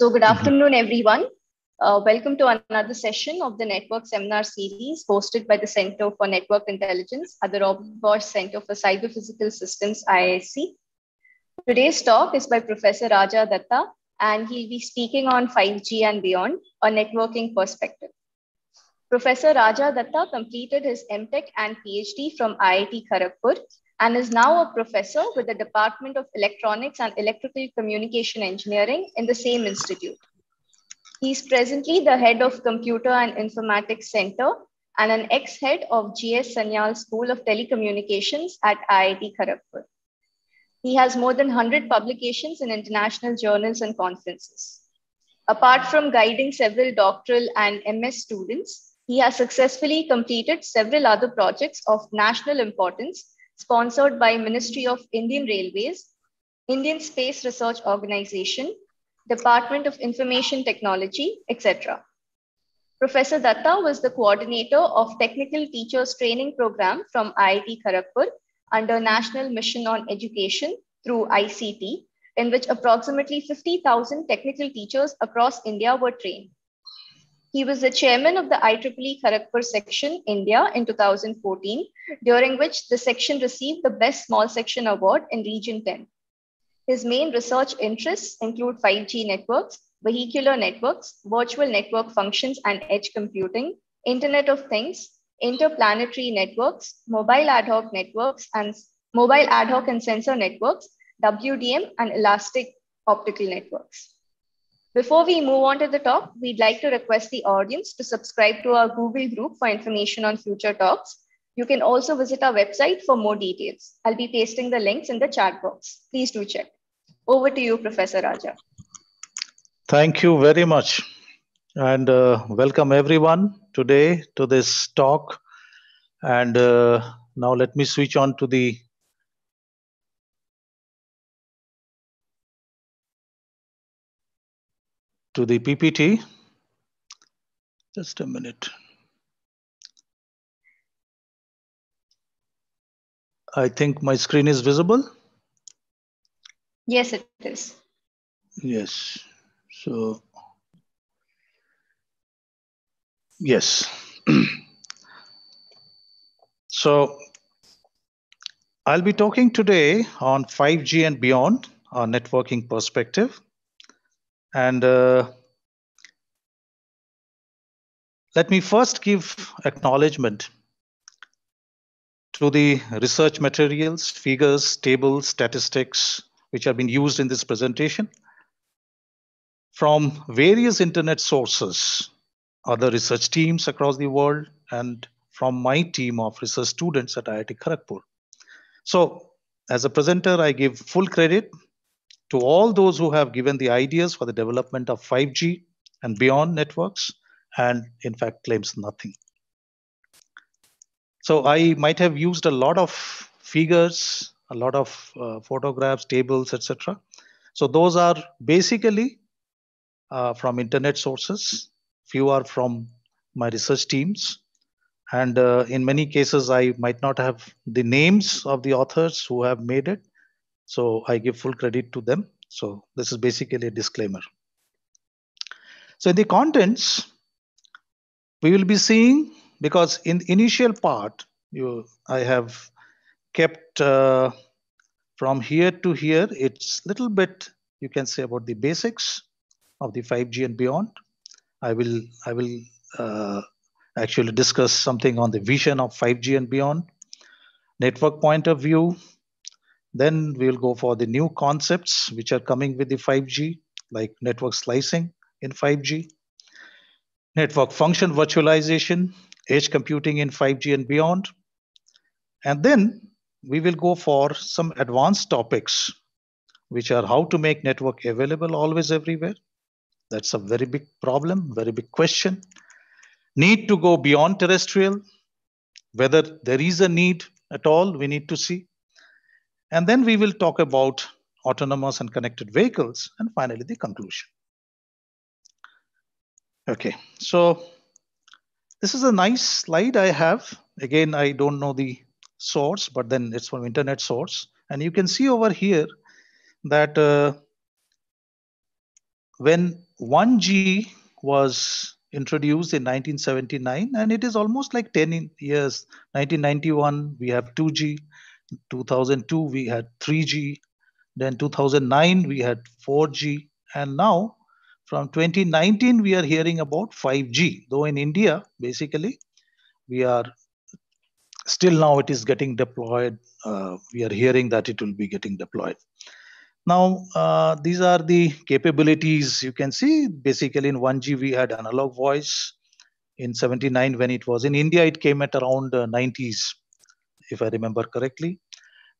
So good mm-hmm. afternoon, everyone. Uh, welcome to another session of the Network Seminar Series hosted by the Center for Network Intelligence at the Robert Bosch Center for Cyber Physical Systems, IIC. Today's talk is by Professor Raja Datta, and he'll be speaking on 5G and beyond, a networking perspective. Professor Raja Datta completed his MTech and PhD from IIT Kharagpur and is now a professor with the Department of Electronics and Electrical Communication Engineering in the same institute. He is presently the head of Computer and Informatics Center and an ex-head of GS Sanyal School of Telecommunications at IIT Kharagpur. He has more than 100 publications in international journals and conferences. Apart from guiding several doctoral and MS students, he has successfully completed several other projects of national importance sponsored by Ministry of Indian Railways, Indian Space Research Organization, Department of Information Technology, etc. Professor Datta was the coordinator of Technical Teachers Training Program from IIT Kharagpur under National Mission on Education through ICT, in which approximately 50,000 technical teachers across India were trained. He was the chairman of the IEEE Kharagpur section, India, in 2014, during which the section received the Best Small Section Award in Region 10. His main research interests include 5G networks, vehicular networks, virtual network functions and edge computing, Internet of Things, interplanetary networks, mobile ad hoc networks, and mobile ad hoc and sensor networks, WDM, and elastic optical networks. Before we move on to the talk, we'd like to request the audience to subscribe to our Google group for information on future talks. You can also visit our website for more details. I'll be pasting the links in the chat box. Please do check. Over to you, Professor Raja. Thank you very much. And uh, welcome everyone today to this talk. And uh, now let me switch on to the to the PPT. Just a minute. I think my screen is visible. Yes, it is. Yes. So, yes. so, I'll be talking today on 5G and beyond, our networking perspective. And uh, let me first give acknowledgement to the research materials, figures, tables, statistics, which have been used in this presentation from various internet sources, other research teams across the world, and from my team of research students at IIT Kharagpur. So as a presenter, I give full credit to all those who have given the ideas for the development of 5G and beyond networks, and in fact claims nothing. So I might have used a lot of figures, a lot of uh, photographs, tables, etc. So those are basically uh, from internet sources. Few are from my research teams. And uh, in many cases, I might not have the names of the authors who have made it. So I give full credit to them. So this is basically a disclaimer. So in the contents, we will be seeing, because in the initial part, you I have kept uh, from here to here, it's little bit, you can say about the basics of the 5G and beyond. I will, I will uh, actually discuss something on the vision of 5G and beyond, network point of view, then we will go for the new concepts which are coming with the 5G, like network slicing in 5G, network function virtualization, edge computing in 5G and beyond. And then we will go for some advanced topics, which are how to make network available always everywhere. That's a very big problem, very big question. Need to go beyond terrestrial, whether there is a need at all, we need to see. And then we will talk about autonomous and connected vehicles, and finally the conclusion. Okay, so this is a nice slide I have. Again, I don't know the source, but then it's from internet source. And you can see over here that uh, when 1G was introduced in 1979, and it is almost like 10 years, 1991, we have 2G, 2002 we had 3G, then 2009 we had 4G, and now from 2019 we are hearing about 5G. Though in India, basically, we are still now it is getting deployed. Uh, we are hearing that it will be getting deployed. Now, uh, these are the capabilities you can see. Basically, in 1G, we had analog voice. In 79, when it was in India, it came at around uh, 90s if I remember correctly.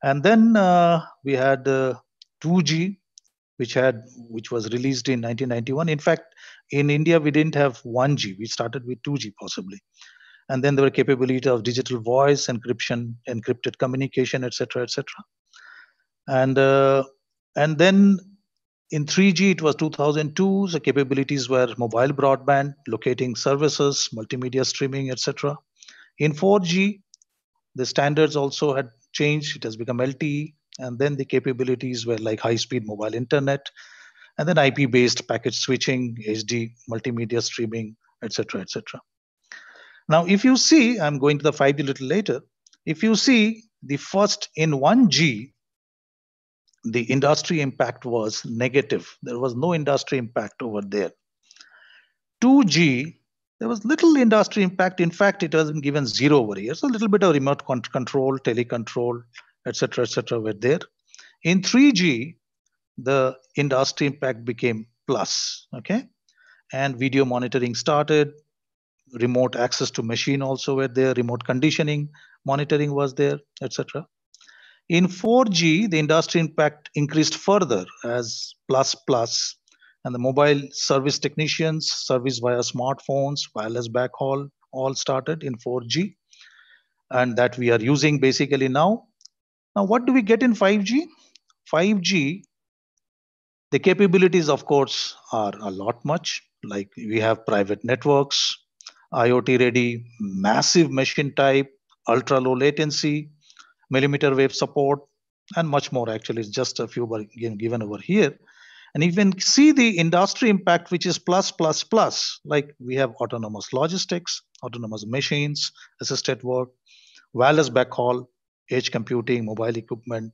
And then uh, we had 2G, uh, which had which was released in 1991. In fact, in India we didn't have 1G. We started with 2G possibly, and then there were capabilities of digital voice encryption, encrypted communication, etc., etc. And uh, and then in 3G, it was 2002. The capabilities were mobile broadband, locating services, multimedia streaming, etc. In 4G, the standards also had changed. It has become LTE. And then the capabilities were like high speed mobile internet, and then IP based packet switching, HD, multimedia streaming, etc. etc. Now, if you see, I'm going to the 5G a little later. If you see the first in 1G, the industry impact was negative. There was no industry impact over there. 2G there was little industry impact. In fact, it wasn't given zero over here. So a little bit of remote control, telecontrol, etc., etc., were there. In 3G, the industry impact became plus. Okay, and video monitoring started. Remote access to machine also were there. Remote conditioning monitoring was there, etc. In 4G, the industry impact increased further as plus plus and the mobile service technicians, service via smartphones, wireless backhaul, all started in 4G, and that we are using basically now. Now, what do we get in 5G? 5G, the capabilities, of course, are a lot much. Like we have private networks, IoT ready, massive machine type, ultra low latency, millimeter wave support, and much more. Actually, it's just a few given over here. And even see the industry impact, which is plus, plus, plus. Like we have autonomous logistics, autonomous machines, assisted work, wireless backhaul, edge computing, mobile equipment,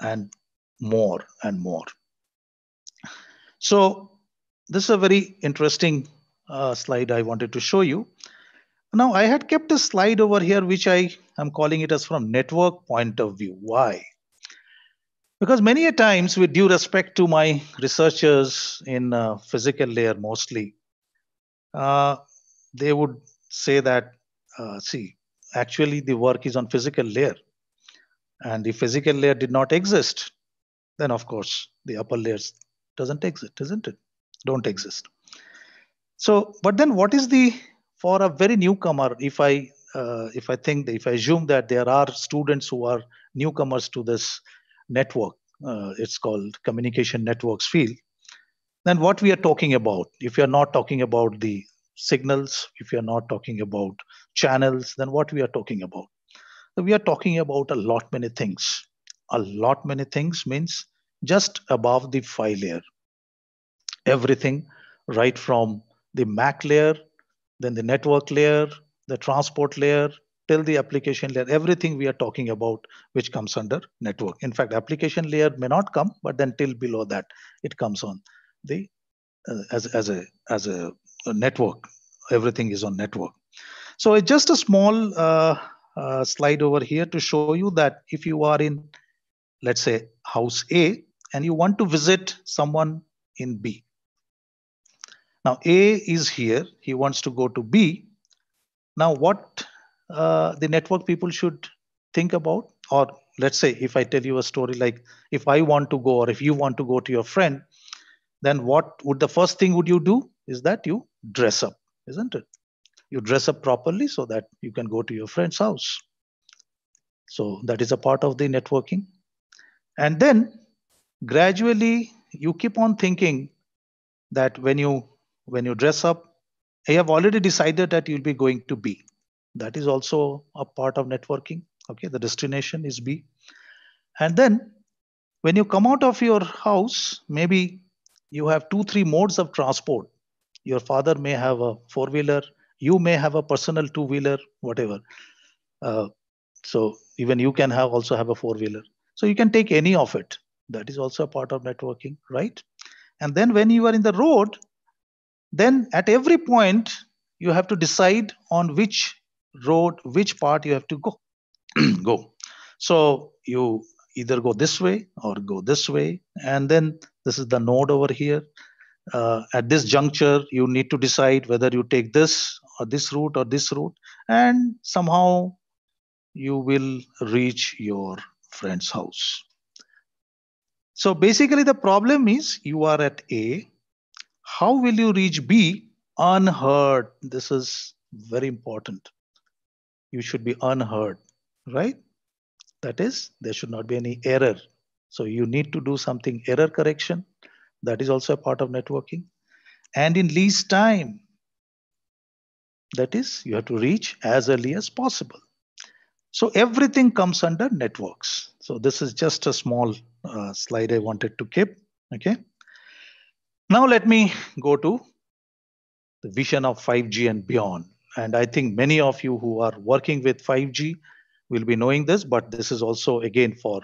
and more and more. So this is a very interesting uh, slide I wanted to show you. Now I had kept a slide over here, which I am calling it as from network point of view. Why? Because many a times, with due respect to my researchers in uh, physical layer mostly, uh, they would say that, uh, see, actually the work is on physical layer and the physical layer did not exist, then of course the upper layers doesn't exist, isn't it? Don't exist. So, but then what is the, for a very newcomer, if I, uh, if I think, if I assume that there are students who are newcomers to this network. Uh, it's called communication networks field. Then what we are talking about, if you're not talking about the signals, if you're not talking about channels, then what we are talking about? We are talking about a lot many things. A lot many things means just above the file layer. Everything right from the MAC layer, then the network layer, the transport layer, till the application layer, everything we are talking about, which comes under network. In fact, application layer may not come, but then till below that, it comes on the uh, as, as a as a, a, network. Everything is on network. So it's just a small uh, uh, slide over here to show you that if you are in, let's say, house A, and you want to visit someone in B. Now A is here. He wants to go to B. Now what uh, the network people should think about or let's say if i tell you a story like if i want to go or if you want to go to your friend then what would the first thing would you do is that you dress up isn't it you dress up properly so that you can go to your friend's house so that is a part of the networking and then gradually you keep on thinking that when you when you dress up you have already decided that you'll be going to be that is also a part of networking okay the destination is b and then when you come out of your house maybe you have two three modes of transport your father may have a four wheeler you may have a personal two wheeler whatever uh, so even you can have also have a four wheeler so you can take any of it that is also a part of networking right and then when you are in the road then at every point you have to decide on which road, which part you have to go. go. So you either go this way or go this way. And then this is the node over here. Uh, at this juncture, you need to decide whether you take this or this route or this route. And somehow you will reach your friend's house. So basically, the problem is you are at A. How will you reach B unhurt? This is very important you should be unheard, right? That is, there should not be any error. So you need to do something error correction. That is also a part of networking. And in least time, that is, you have to reach as early as possible. So everything comes under networks. So this is just a small uh, slide I wanted to keep. Okay. Now let me go to the vision of 5G and beyond and I think many of you who are working with 5G will be knowing this, but this is also again for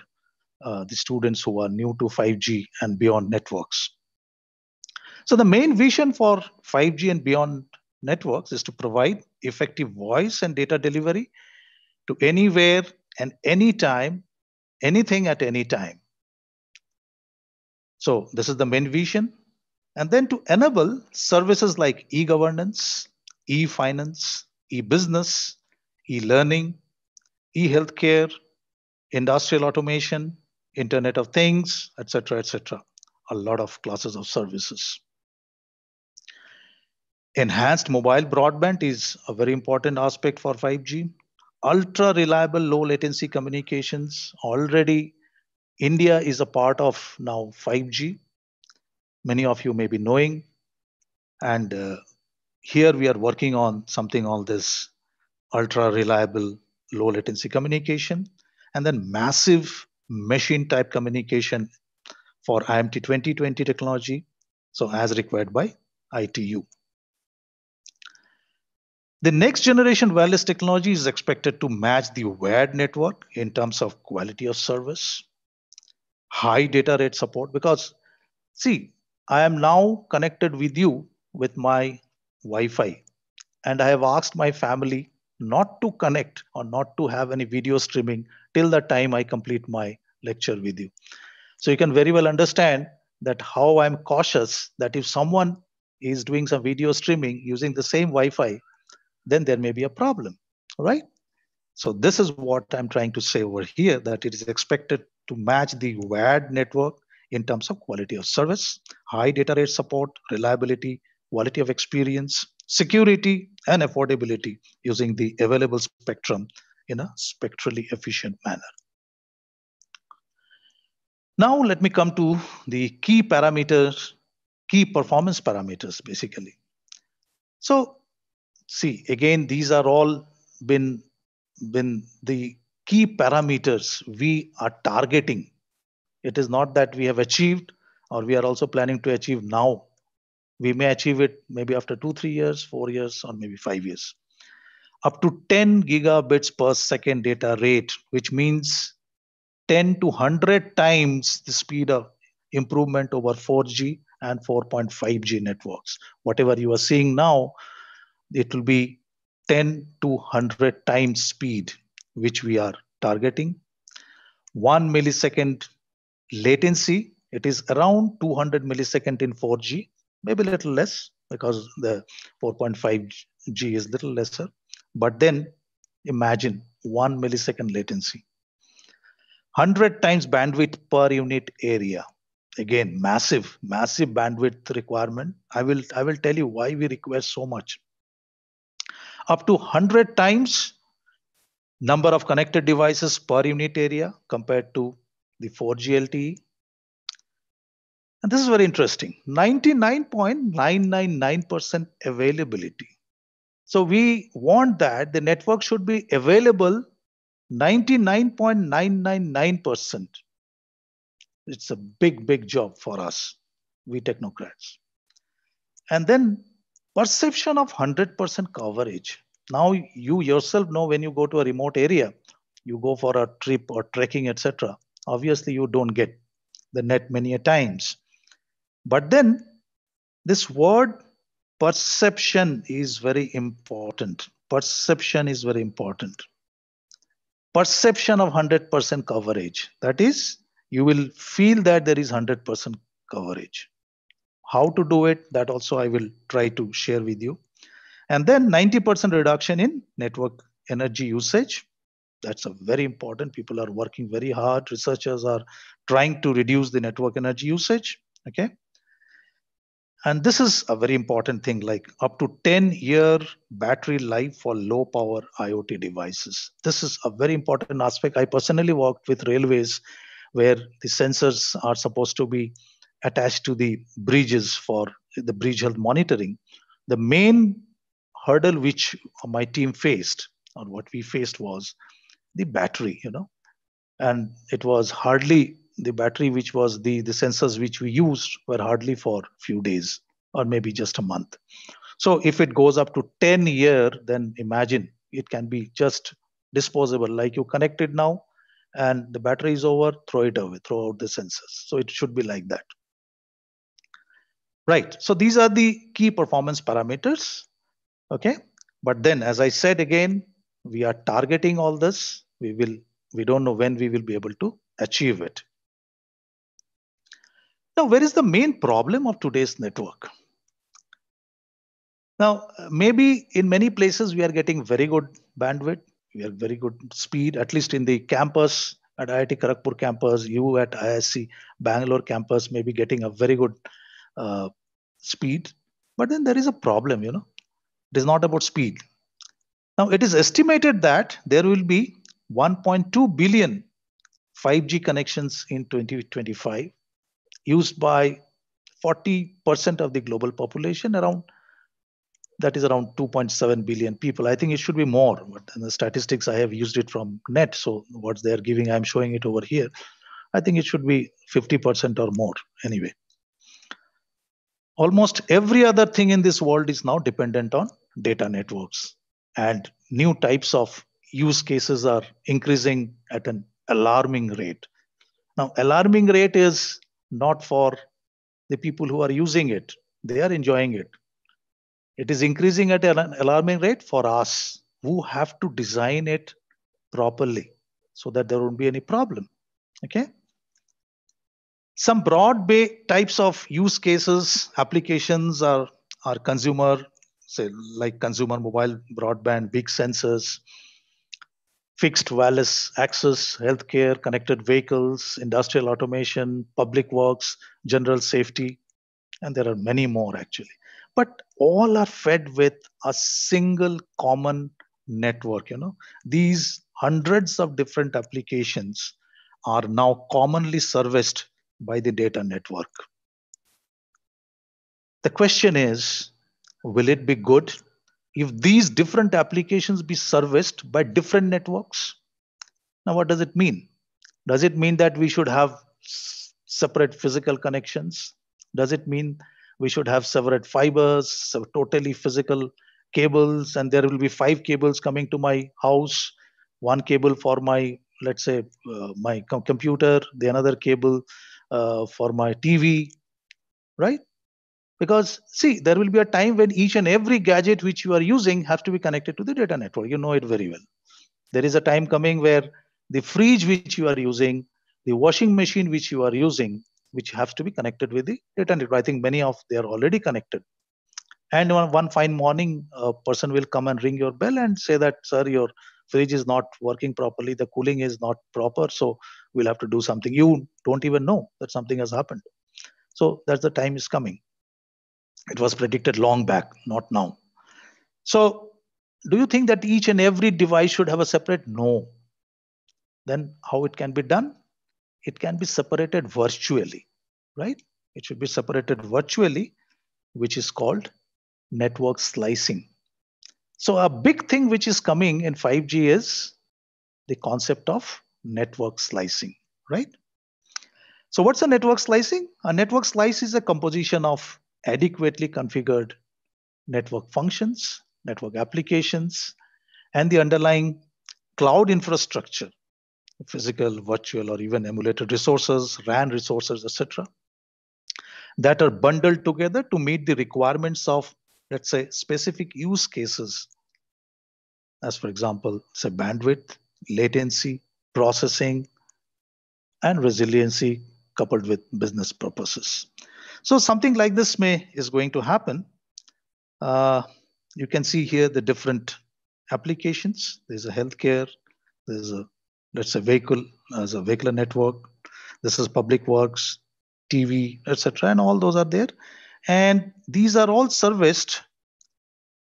uh, the students who are new to 5G and beyond networks. So the main vision for 5G and beyond networks is to provide effective voice and data delivery to anywhere and anytime, anything at any time. So this is the main vision. And then to enable services like e-governance, e-finance, e-business, e-learning, e-healthcare, industrial automation, Internet of Things, etc., etc. A lot of classes of services. Enhanced mobile broadband is a very important aspect for 5G. Ultra reliable low latency communications. Already, India is a part of now 5G. Many of you may be knowing. And uh, here we are working on something on this ultra reliable low latency communication and then massive machine type communication for IMT 2020 technology, so as required by ITU. The next generation wireless technology is expected to match the wired network in terms of quality of service, high data rate support, because see, I am now connected with you with my Wi Fi. And I have asked my family not to connect or not to have any video streaming till the time I complete my lecture with you. So you can very well understand that how I'm cautious that if someone is doing some video streaming using the same Wi Fi, then there may be a problem, right? So this is what I'm trying to say over here that it is expected to match the WAD network in terms of quality of service, high data rate support, reliability, quality of experience, security, and affordability using the available spectrum in a spectrally efficient manner. Now let me come to the key parameters, key performance parameters basically. So see, again, these are all been, been the key parameters we are targeting. It is not that we have achieved or we are also planning to achieve now we may achieve it maybe after two, three years, four years, or maybe five years. Up to 10 gigabits per second data rate, which means 10 to 100 times the speed of improvement over 4G and 4.5G networks. Whatever you are seeing now, it will be 10 to 100 times speed, which we are targeting. One millisecond latency, it is around 200 millisecond in 4G maybe a little less because the 4.5 G is little lesser. But then imagine one millisecond latency. 100 times bandwidth per unit area. Again, massive, massive bandwidth requirement. I will, I will tell you why we require so much. Up to 100 times number of connected devices per unit area compared to the 4G LTE and this is very interesting 99.999% availability. So we want that the network should be available 99.999%. It's a big, big job for us, we technocrats. And then perception of 100% coverage. Now you yourself know when you go to a remote area, you go for a trip or trekking, etc. Obviously, you don't get the net many a times. But then this word perception is very important. Perception is very important. Perception of 100% coverage. That is, you will feel that there is 100% coverage. How to do it, that also I will try to share with you. And then 90% reduction in network energy usage. That's a very important. People are working very hard. Researchers are trying to reduce the network energy usage. Okay. And this is a very important thing like up to 10 year battery life for low power IoT devices. This is a very important aspect. I personally worked with railways where the sensors are supposed to be attached to the bridges for the bridge health monitoring. The main hurdle which my team faced or what we faced was the battery, you know, and it was hardly the battery which was the the sensors which we used were hardly for few days or maybe just a month so if it goes up to 10 year then imagine it can be just disposable like you connect it now and the battery is over throw it away throw out the sensors so it should be like that right so these are the key performance parameters okay but then as i said again we are targeting all this we will we don't know when we will be able to achieve it now, where is the main problem of today's network? Now, maybe in many places we are getting very good bandwidth, we have very good speed, at least in the campus at IIT Kharagpur campus, you at ISC Bangalore campus may be getting a very good uh, speed. But then there is a problem, you know. It is not about speed. Now, it is estimated that there will be 1.2 billion 5G connections in 2025 used by 40% of the global population around that is around 2.7 billion people i think it should be more but the statistics i have used it from net so what they are giving i'm showing it over here i think it should be 50% or more anyway almost every other thing in this world is now dependent on data networks and new types of use cases are increasing at an alarming rate now alarming rate is not for the people who are using it. They are enjoying it. It is increasing at an alarming rate for us who have to design it properly so that there won't be any problem. Okay. Some broad types of use cases, applications are, are consumer, say like consumer mobile broadband, big sensors, fixed wireless access, healthcare, connected vehicles, industrial automation, public works, general safety, and there are many more actually. But all are fed with a single common network. You know, these hundreds of different applications are now commonly serviced by the data network. The question is will it be good if these different applications be serviced by different networks. Now, what does it mean? Does it mean that we should have separate physical connections? Does it mean we should have separate fibers, so totally physical cables, and there will be five cables coming to my house, one cable for my, let's say, uh, my com computer, the another cable uh, for my TV, right? because see there will be a time when each and every gadget which you are using has to be connected to the data network you know it very well there is a time coming where the fridge which you are using the washing machine which you are using which have to be connected with the data network i think many of they are already connected and one, one fine morning a person will come and ring your bell and say that sir your fridge is not working properly the cooling is not proper so we'll have to do something you don't even know that something has happened so that's the time is coming it was predicted long back, not now. So, do you think that each and every device should have a separate? No. Then how it can be done? It can be separated virtually, right? It should be separated virtually, which is called network slicing. So, a big thing which is coming in 5G is the concept of network slicing, right? So, what's a network slicing? A network slice is a composition of adequately configured network functions, network applications, and the underlying cloud infrastructure, physical, virtual, or even emulated resources, RAN resources, etc., that are bundled together to meet the requirements of, let's say, specific use cases, as for example, say bandwidth, latency, processing, and resiliency coupled with business purposes. So something like this may is going to happen. Uh, you can see here the different applications. There's a healthcare, there's a, let's say vehicle, as a vehicular network. This is public works, TV, etc. And all those are there. And these are all serviced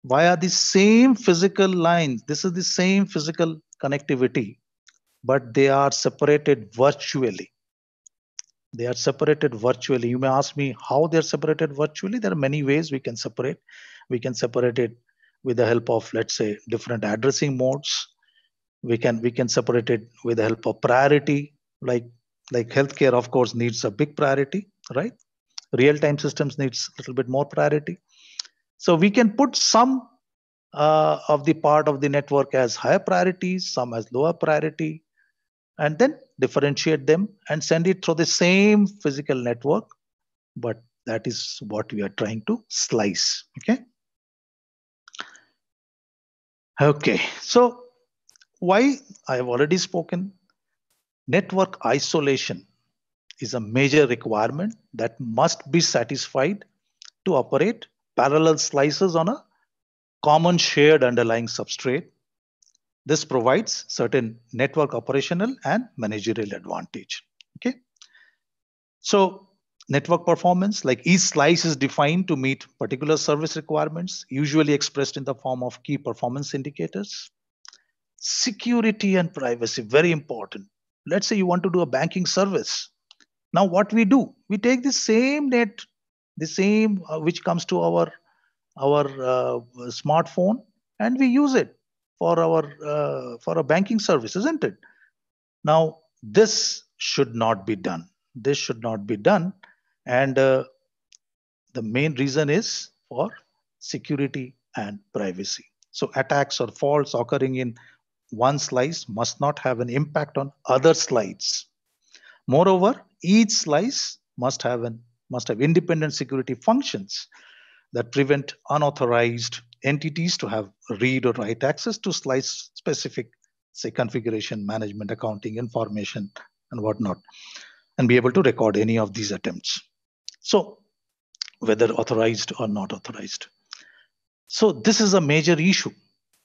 via the same physical lines. This is the same physical connectivity, but they are separated virtually. They are separated virtually. You may ask me how they're separated virtually. There are many ways we can separate. We can separate it with the help of, let's say, different addressing modes. We can we can separate it with the help of priority, like like healthcare, of course, needs a big priority, right? Real-time systems needs a little bit more priority. So we can put some uh, of the part of the network as higher priority, some as lower priority, and then differentiate them and send it through the same physical network but that is what we are trying to slice okay okay so why i have already spoken network isolation is a major requirement that must be satisfied to operate parallel slices on a common shared underlying substrate this provides certain network operational and managerial advantage. Okay. So network performance, like each slice is defined to meet particular service requirements, usually expressed in the form of key performance indicators. Security and privacy, very important. Let's say you want to do a banking service. Now what we do, we take the same net, the same uh, which comes to our, our uh, smartphone and we use it for our uh, for our banking service, isn't it? Now this should not be done. This should not be done, and uh, the main reason is for security and privacy. So attacks or faults occurring in one slice must not have an impact on other slices. Moreover, each slice must have an must have independent security functions that prevent unauthorized entities to have read or write access to slice specific, say, configuration management, accounting information, and whatnot, and be able to record any of these attempts. So, whether authorized or not authorized. So, this is a major issue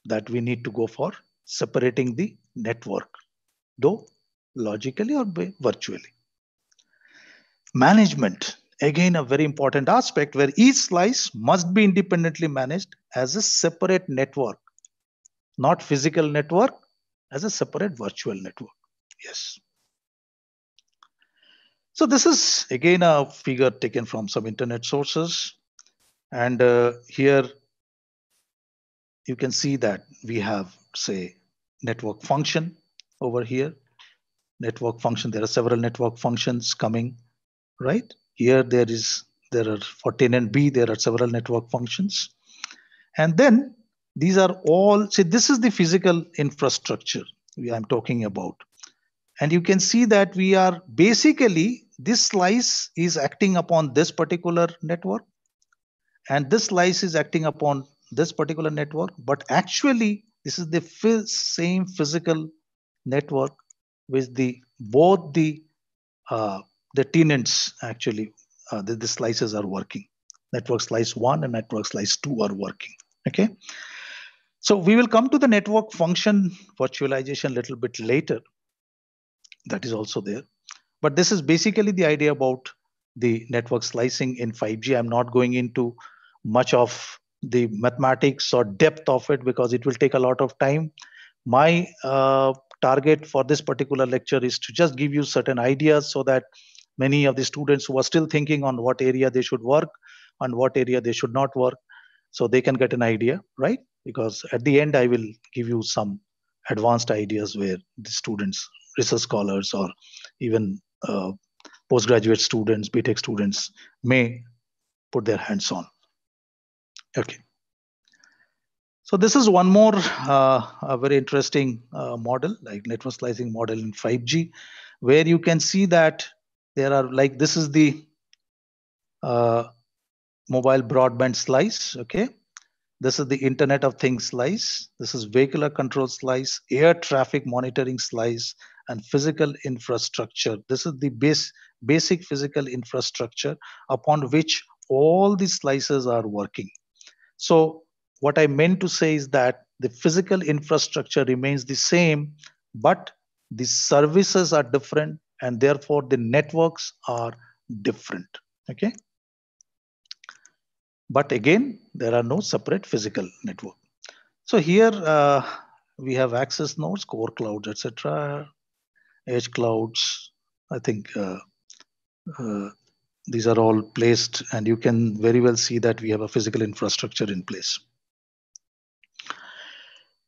that we need to go for separating the network, though logically or virtually. Management again a very important aspect where each slice must be independently managed as a separate network not physical network as a separate virtual network yes so this is again a figure taken from some internet sources and uh, here you can see that we have say network function over here network function there are several network functions coming right here there is there are for tenant B, there are several network functions. And then these are all, see, this is the physical infrastructure we, I'm talking about. And you can see that we are basically, this slice is acting upon this particular network. And this slice is acting upon this particular network. But actually, this is the same physical network with the both the uh, the tenants actually, uh, the, the slices are working. Network slice one and network slice two are working, okay? So we will come to the network function virtualization a little bit later. That is also there. But this is basically the idea about the network slicing in 5G. I'm not going into much of the mathematics or depth of it because it will take a lot of time. My uh, target for this particular lecture is to just give you certain ideas so that many of the students who are still thinking on what area they should work and what area they should not work so they can get an idea right because at the end i will give you some advanced ideas where the students research scholars or even uh, postgraduate students btech students may put their hands on okay so this is one more uh, very interesting uh, model like network slicing model in 5g where you can see that there are like this is the uh, mobile broadband slice okay this is the internet of things slice this is vehicular control slice air traffic monitoring slice and physical infrastructure this is the base basic physical infrastructure upon which all the slices are working so what i meant to say is that the physical infrastructure remains the same but the services are different and therefore the networks are different. Okay. But again, there are no separate physical network. So here uh, we have access nodes, core clouds, etc., edge clouds. I think uh, uh, these are all placed, and you can very well see that we have a physical infrastructure in place.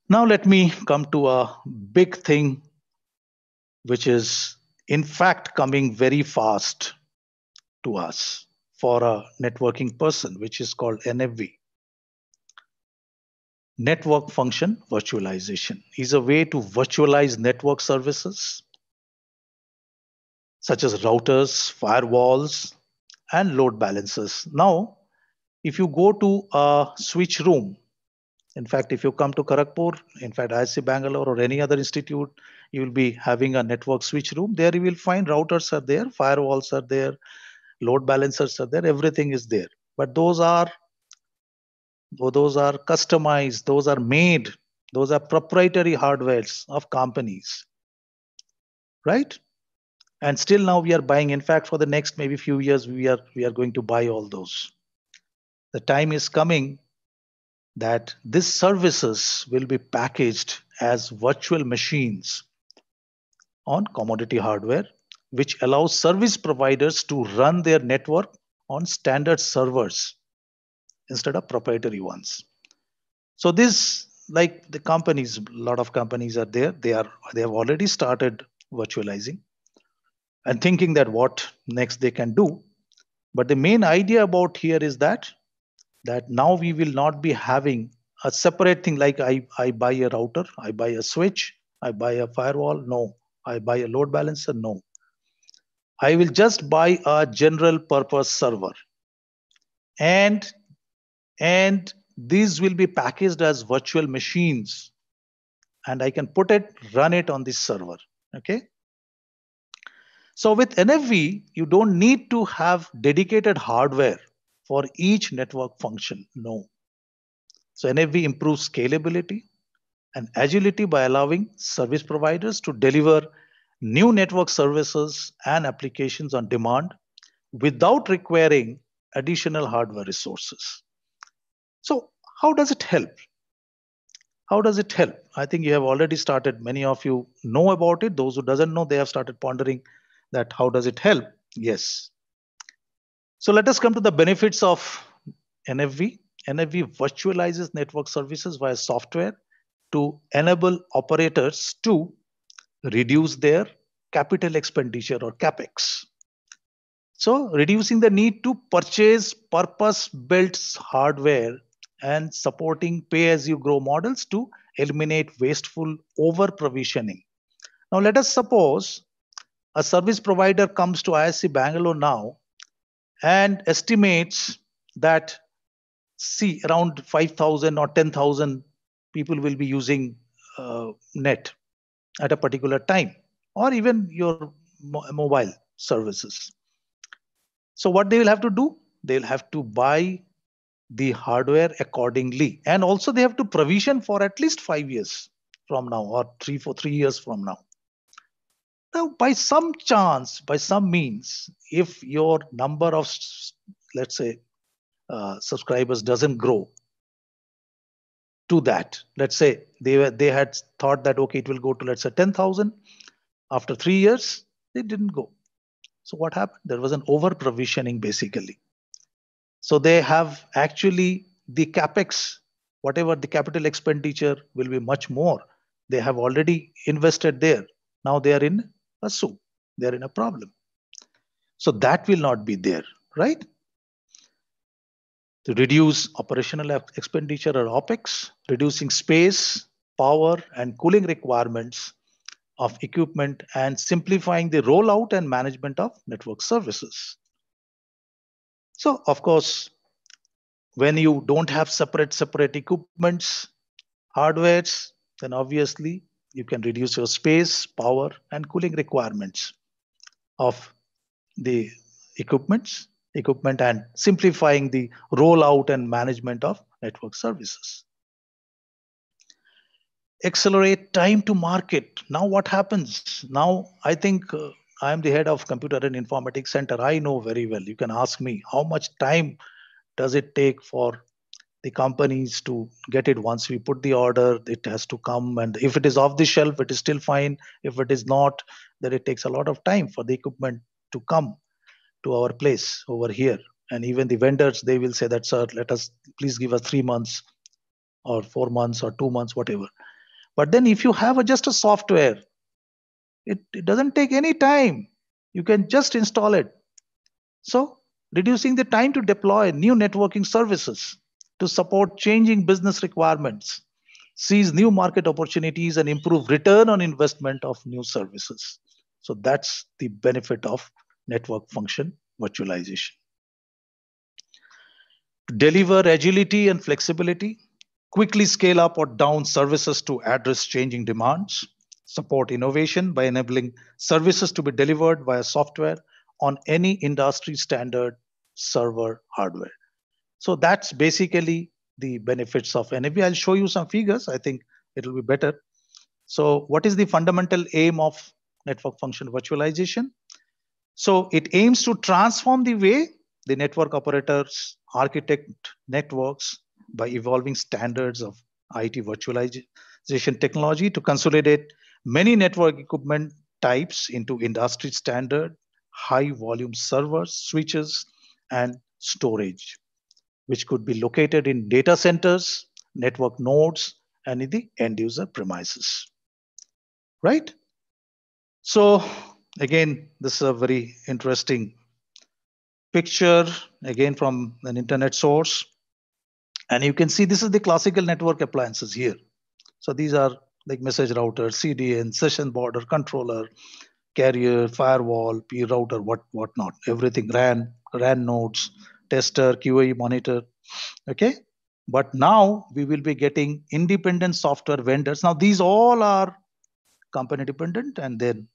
Now let me come to a big thing, which is in fact coming very fast to us for a networking person, which is called NFV. Network function virtualization is a way to virtualize network services such as routers, firewalls, and load balancers. Now, if you go to a switch room, in fact, if you come to Karakpur, in fact, IC Bangalore or any other institute, you will be having a network switch room there you will find routers are there firewalls are there load balancers are there everything is there but those are those are customized those are made those are proprietary hardwares of companies right and still now we are buying in fact for the next maybe few years we are we are going to buy all those the time is coming that these services will be packaged as virtual machines on commodity hardware, which allows service providers to run their network on standard servers instead of proprietary ones. So this, like the companies, a lot of companies are there. They are they have already started virtualizing and thinking that what next they can do. But the main idea about here is that that now we will not be having a separate thing like I, I buy a router, I buy a switch, I buy a firewall. No. I buy a load balancer? No. I will just buy a general purpose server. And, and these will be packaged as virtual machines. And I can put it, run it on this server. Okay. So with NFV, you don't need to have dedicated hardware for each network function. No. So NFV improves scalability and agility by allowing service providers to deliver new network services and applications on demand without requiring additional hardware resources. So, how does it help? How does it help? I think you have already started. Many of you know about it. Those who doesn't know, they have started pondering that how does it help? Yes. So let us come to the benefits of NFV. NFV virtualizes network services via software to enable operators to reduce their capital expenditure or capex. So, reducing the need to purchase purpose built hardware and supporting pay as you grow models to eliminate wasteful over provisioning. Now, let us suppose a service provider comes to ISC Bangalore now and estimates that, see, around 5,000 or 10,000 people will be using uh, net at a particular time or even your mo mobile services. So what they will have to do? They will have to buy the hardware accordingly. And also they have to provision for at least five years from now or three for three years from now. Now, by some chance, by some means, if your number of, let's say, uh, subscribers doesn't grow, to that. Let's say they were they had thought that okay, it will go to let's say ten thousand. After three years, they didn't go. So what happened? There was an over provisioning basically. So they have actually the capex, whatever the capital expenditure will be much more. They have already invested there. Now they are in a soup. They are in a problem. So that will not be there, right? to reduce operational expenditure or OPEX, reducing space, power, and cooling requirements of equipment, and simplifying the rollout and management of network services. So, of course, when you don't have separate separate equipments, hardwares, then obviously you can reduce your space, power, and cooling requirements of the equipments equipment and simplifying the rollout and management of network services. Accelerate time to market. Now what happens? Now I think uh, I am the head of computer and informatics center. I know very well. You can ask me how much time does it take for the companies to get it once we put the order it has to come and if it is off the shelf it is still fine if it is not then it takes a lot of time for the equipment to come to our place over here and even the vendors they will say that sir let us please give us three months or four months or two months whatever but then if you have a, just a software it, it doesn't take any time you can just install it so reducing the time to deploy new networking services to support changing business requirements seize new market opportunities and improve return on investment of new services so that's the benefit of network function virtualization. To deliver agility and flexibility, quickly scale up or down services to address changing demands, support innovation by enabling services to be delivered via software on any industry standard server hardware. So that's basically the benefits of NAB. I'll show you some figures. I think it'll be better. So what is the fundamental aim of network function virtualization? So it aims to transform the way the network operators architect networks by evolving standards of IT virtualization technology to consolidate many network equipment types into industry standard high volume servers, switches, and storage, which could be located in data centers, network nodes, and in the end user premises. Right? So again, this is a very interesting picture, again from an internet source. And you can see this is the classical network appliances here. So these are like message router, CDN, session border, controller, carrier, firewall, P router, what whatnot. Everything RAN, RAN nodes, tester, QA monitor. Okay. But now we will be getting independent software vendors. Now these all are company dependent and then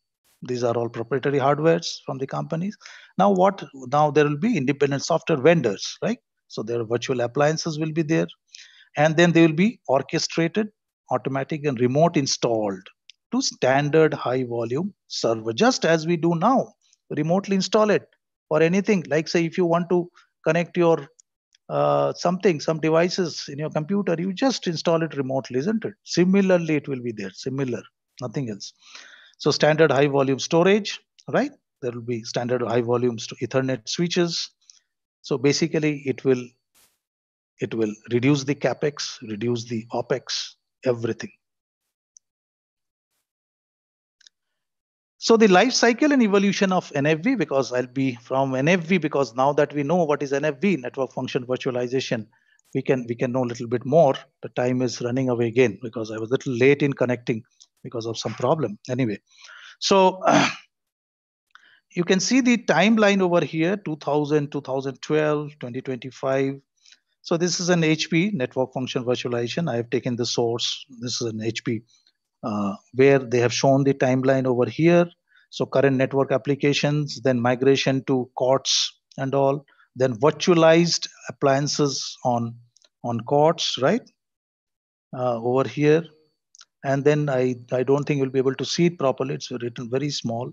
these are all proprietary hardwares from the companies. Now what? Now there will be independent software vendors, right? So their virtual appliances will be there, and then they will be orchestrated, automatic, and remote installed to standard high volume server, just as we do now. Remotely install it for anything. Like say, if you want to connect your uh, something, some devices in your computer, you just install it remotely, isn't it? Similarly, it will be there. Similar, nothing else. So standard high volume storage, right? There will be standard high volumes to Ethernet switches. So basically it will it will reduce the capex, reduce the opex, everything. So the life cycle and evolution of NFV, because I'll be from NFV, because now that we know what is NFV, network function virtualization, we can we can know a little bit more. The time is running away again because I was a little late in connecting because of some problem anyway so you can see the timeline over here 2000 2012 2025 so this is an hp network function virtualization i have taken the source this is an hp uh, where they have shown the timeline over here so current network applications then migration to cots and all then virtualized appliances on on cots right uh, over here and then I, I don't think you'll be able to see it properly. It's written very small.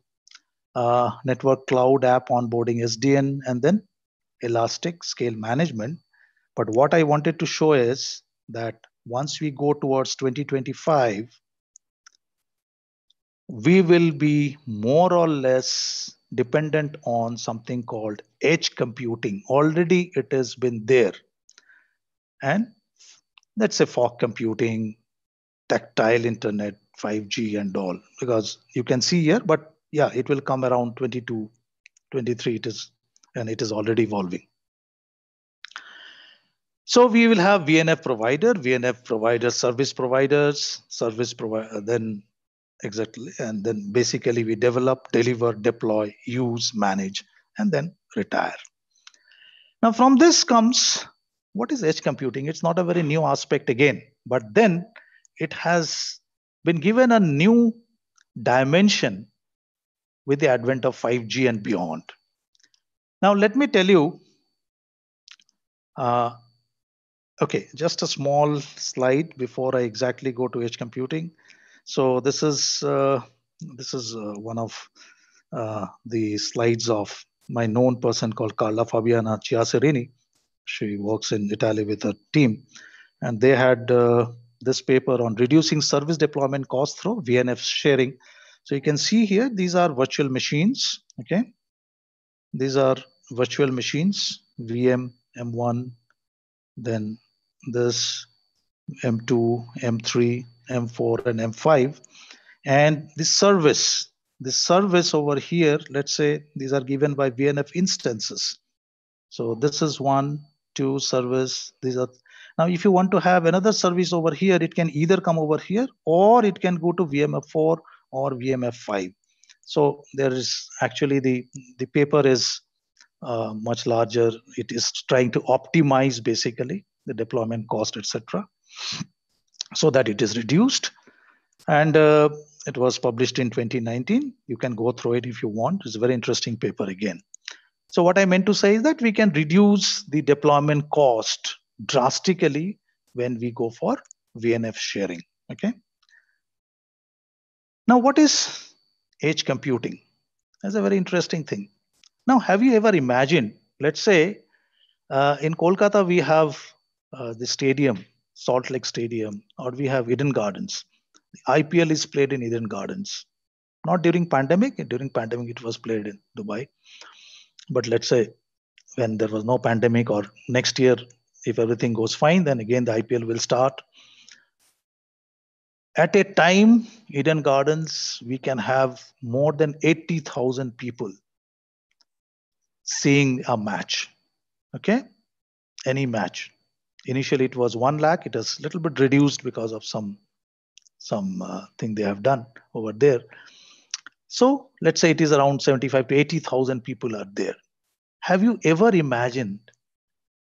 Uh, network cloud app onboarding SDN, and then Elastic Scale Management. But what I wanted to show is that once we go towards 2025, we will be more or less dependent on something called edge computing. Already it has been there. And let's say fog computing, tactile internet 5g and all because you can see here but yeah it will come around 22 23 it is and it is already evolving so we will have vnf provider vnf provider service providers service provider then exactly and then basically we develop deliver deploy use manage and then retire now from this comes what is edge computing it's not a very new aspect again but then it has been given a new dimension with the advent of 5G and beyond. Now, let me tell you. Uh, okay, just a small slide before I exactly go to edge computing. So this is uh, this is uh, one of uh, the slides of my known person called Carla Fabiana Ciaserini. She works in Italy with her team, and they had uh, this paper on reducing service deployment costs through VNF sharing. So you can see here, these are virtual machines, okay? These are virtual machines, VM, M1, then this M2, M3, M4, and M5. And this service, this service over here, let's say these are given by VNF instances. So this is one, two service, these are now, if you want to have another service over here, it can either come over here or it can go to VMF4 or VMF5. So there is actually the, the paper is uh, much larger. It is trying to optimize basically the deployment cost, etc., so that it is reduced. And uh, it was published in 2019. You can go through it if you want. It's a very interesting paper again. So what I meant to say is that we can reduce the deployment cost drastically when we go for VNF sharing. Okay. Now, what is edge computing? That's a very interesting thing. Now, have you ever imagined, let's say uh, in Kolkata, we have uh, the stadium, Salt Lake Stadium, or we have Eden Gardens. The IPL is played in Eden Gardens. Not during pandemic. During pandemic, it was played in Dubai. But let's say when there was no pandemic or next year if everything goes fine, then again the IPL will start. At a time, Eden Gardens, we can have more than 80,000 people seeing a match. Okay? Any match. Initially, it was 1 lakh. It has a little bit reduced because of some some uh, thing they have done over there. So let's say it is around 75 to 80,000 people are there. Have you ever imagined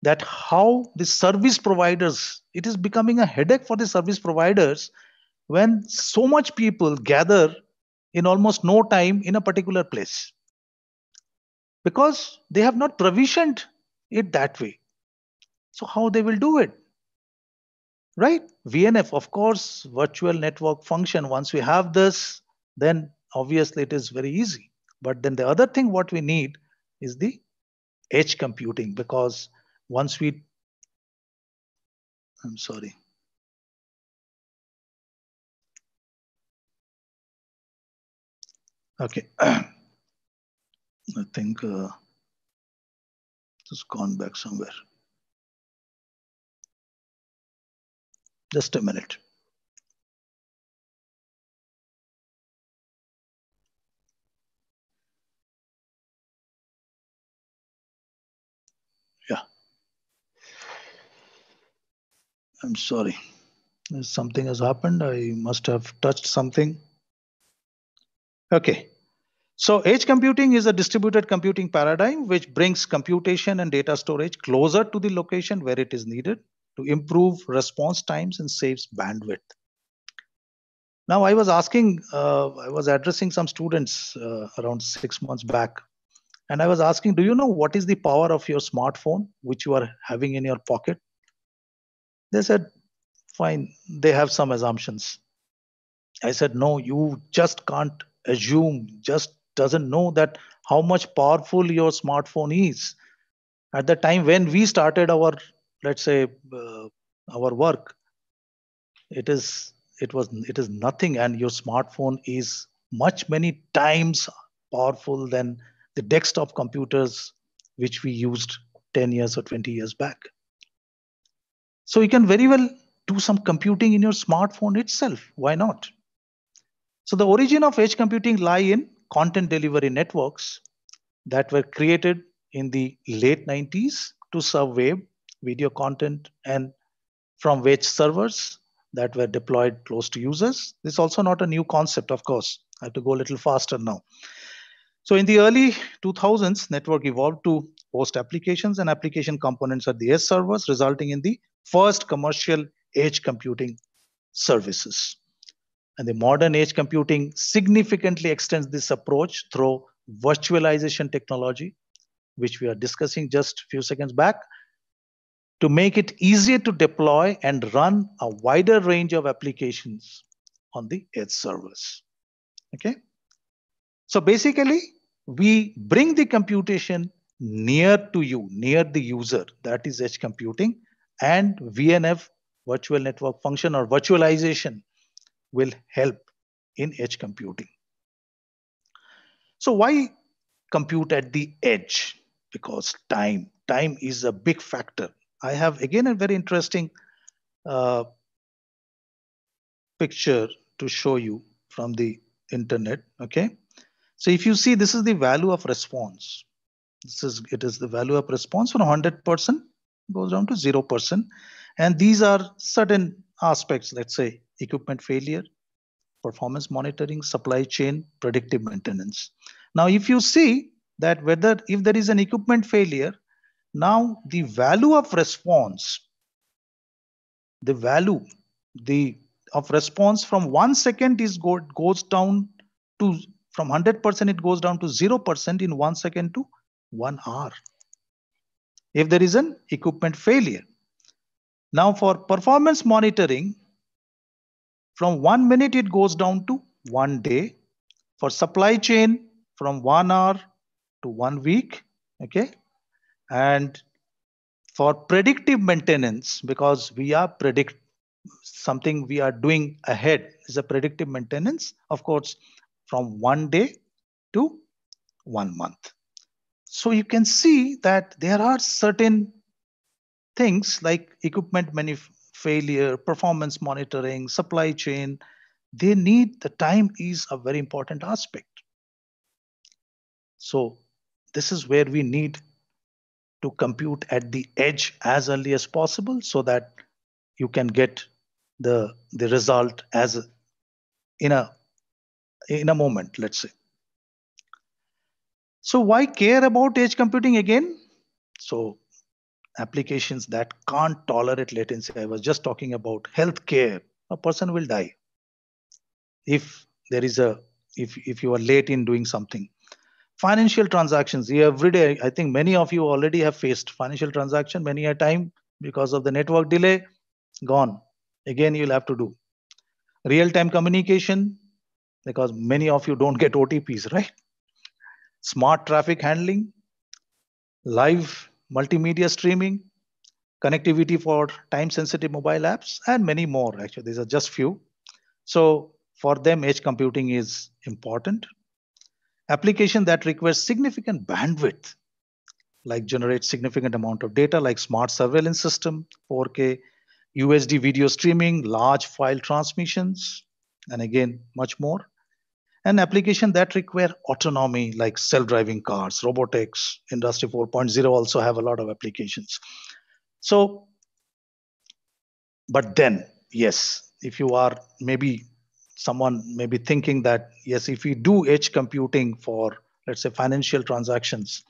that how the service providers it is becoming a headache for the service providers when so much people gather in almost no time in a particular place because they have not provisioned it that way so how they will do it right vnf of course virtual network function once we have this then obviously it is very easy but then the other thing what we need is the edge computing because once we, I'm sorry. Okay. I think uh, just gone back somewhere. Just a minute. I'm sorry. Something has happened. I must have touched something. Okay. So edge computing is a distributed computing paradigm which brings computation and data storage closer to the location where it is needed to improve response times and saves bandwidth. Now I was asking, uh, I was addressing some students uh, around six months back and I was asking, do you know what is the power of your smartphone which you are having in your pocket? They said, fine, they have some assumptions. I said, no, you just can't assume, just doesn't know that how much powerful your smartphone is. At the time when we started our, let's say, uh, our work, it is it was it is nothing, and your smartphone is much many times powerful than the desktop computers which we used 10 years or 20 years back. So you can very well do some computing in your smartphone itself. Why not? So the origin of edge computing lie in content delivery networks that were created in the late 90s to serve web, video content, and from which servers that were deployed close to users. This is also not a new concept, of course. I have to go a little faster now. So in the early 2000s, network evolved to host applications and application components at the S servers, resulting in the first commercial edge computing services. And the modern edge computing significantly extends this approach through virtualization technology, which we are discussing just a few seconds back, to make it easier to deploy and run a wider range of applications on the edge servers. Okay. So basically, we bring the computation near to you, near the user, that is edge computing, and VNF, virtual network function or virtualization will help in edge computing. So why compute at the edge? Because time, time is a big factor. I have again a very interesting uh, picture to show you from the internet, okay? So if you see, this is the value of response. This is, it is the value of response for 100% goes down to 0%. And these are certain aspects, let's say equipment failure, performance monitoring, supply chain, predictive maintenance. Now, if you see that whether if there is an equipment failure, now the value of response, the value the of response from one second is go, goes down to from 100% it goes down to 0% in one second to one hour if there is an equipment failure. Now for performance monitoring, from one minute it goes down to one day. For supply chain, from one hour to one week, okay? And for predictive maintenance, because we are predict something we are doing ahead is a predictive maintenance, of course, from one day to one month. So you can see that there are certain things like equipment manuf- failure, performance monitoring, supply chain. They need the time is a very important aspect. So this is where we need to compute at the edge as early as possible so that you can get the the result as in a in a moment let's say so why care about edge computing again? So applications that can't tolerate latency. I was just talking about healthcare. A person will die if there is a if if you are late in doing something. Financial transactions every day. I think many of you already have faced financial transaction many a time because of the network delay. Gone. Again, you'll have to do real-time communication because many of you don't get OTPs, right? smart traffic handling, live multimedia streaming, connectivity for time sensitive mobile apps, and many more. Actually, these are just few. So for them, edge computing is important. Application that requires significant bandwidth, like generate significant amount of data, like smart surveillance system, 4K, USD video streaming, large file transmissions, and again, much more and application that require autonomy like self-driving cars robotics industry 4.0 also have a lot of applications so but then yes if you are maybe someone may be thinking that yes if we do edge computing for let's say financial transactions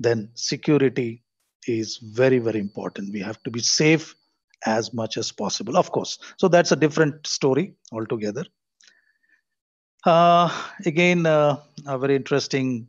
then security is very very important we have to be safe as much as possible of course so that's a different story altogether uh, again, uh, a very interesting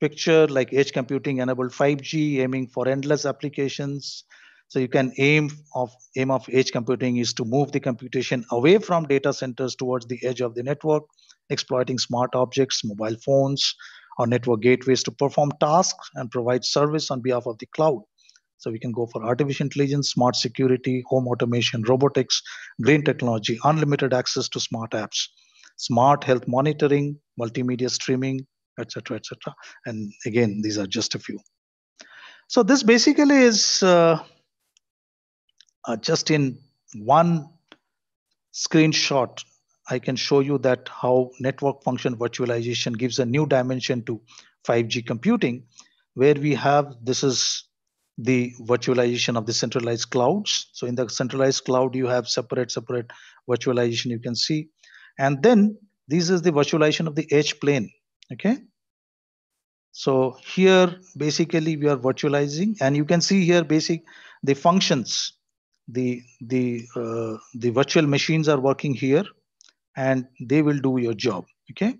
picture like edge computing enabled 5G, aiming for endless applications. So you can aim of aim of edge computing is to move the computation away from data centers towards the edge of the network, exploiting smart objects, mobile phones, or network gateways to perform tasks and provide service on behalf of the cloud. So we can go for artificial intelligence, smart security, home automation, robotics, green technology, unlimited access to smart apps smart health monitoring, multimedia streaming, etc., etc. And again, these are just a few. So this basically is uh, uh, just in one screenshot. I can show you that how network function virtualization gives a new dimension to 5G computing, where we have this is the virtualization of the centralized clouds. So in the centralized cloud, you have separate, separate virtualization you can see. And then this is the virtualization of the H plane. Okay. So here basically we are virtualizing and you can see here basic the functions, the, the, uh, the virtual machines are working here and they will do your job. Okay.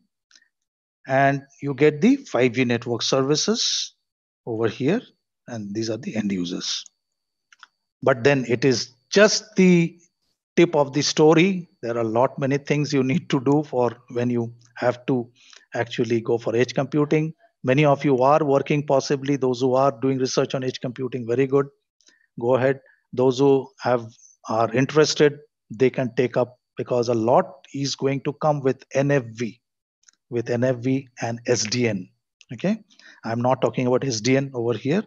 And you get the 5G network services over here and these are the end users. But then it is just the tip of the story. There are a lot many things you need to do for when you have to actually go for edge computing. Many of you are working possibly. Those who are doing research on edge computing, very good. Go ahead. Those who have are interested, they can take up because a lot is going to come with NFV, with NFV and SDN. Okay, I'm not talking about SDN over here.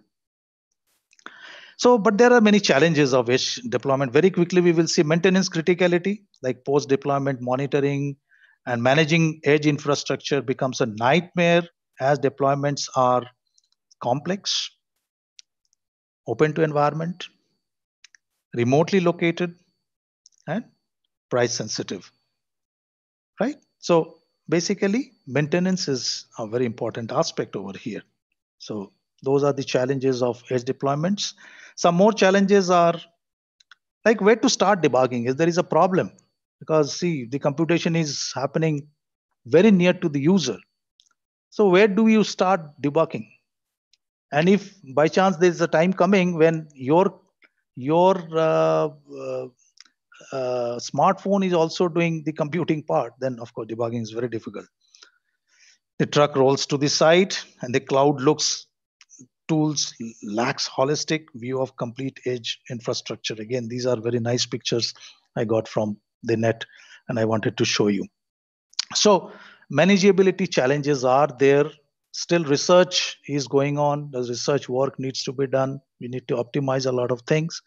So, but there are many challenges of which deployment. Very quickly, we will see maintenance criticality, like post deployment monitoring and managing edge infrastructure becomes a nightmare as deployments are complex, open to environment, remotely located, and price sensitive. Right? So, basically, maintenance is a very important aspect over here. So, those are the challenges of edge deployments. Some more challenges are like where to start debugging if there is a problem. Because see, the computation is happening very near to the user. So where do you start debugging? And if by chance there is a time coming when your your uh, uh, uh, smartphone is also doing the computing part, then of course debugging is very difficult. The truck rolls to the site and the cloud looks tools lacks holistic view of complete edge infrastructure. Again, these are very nice pictures I got from the net and I wanted to show you. So manageability challenges are there. Still research is going on. The research work needs to be done. We need to optimize a lot of things.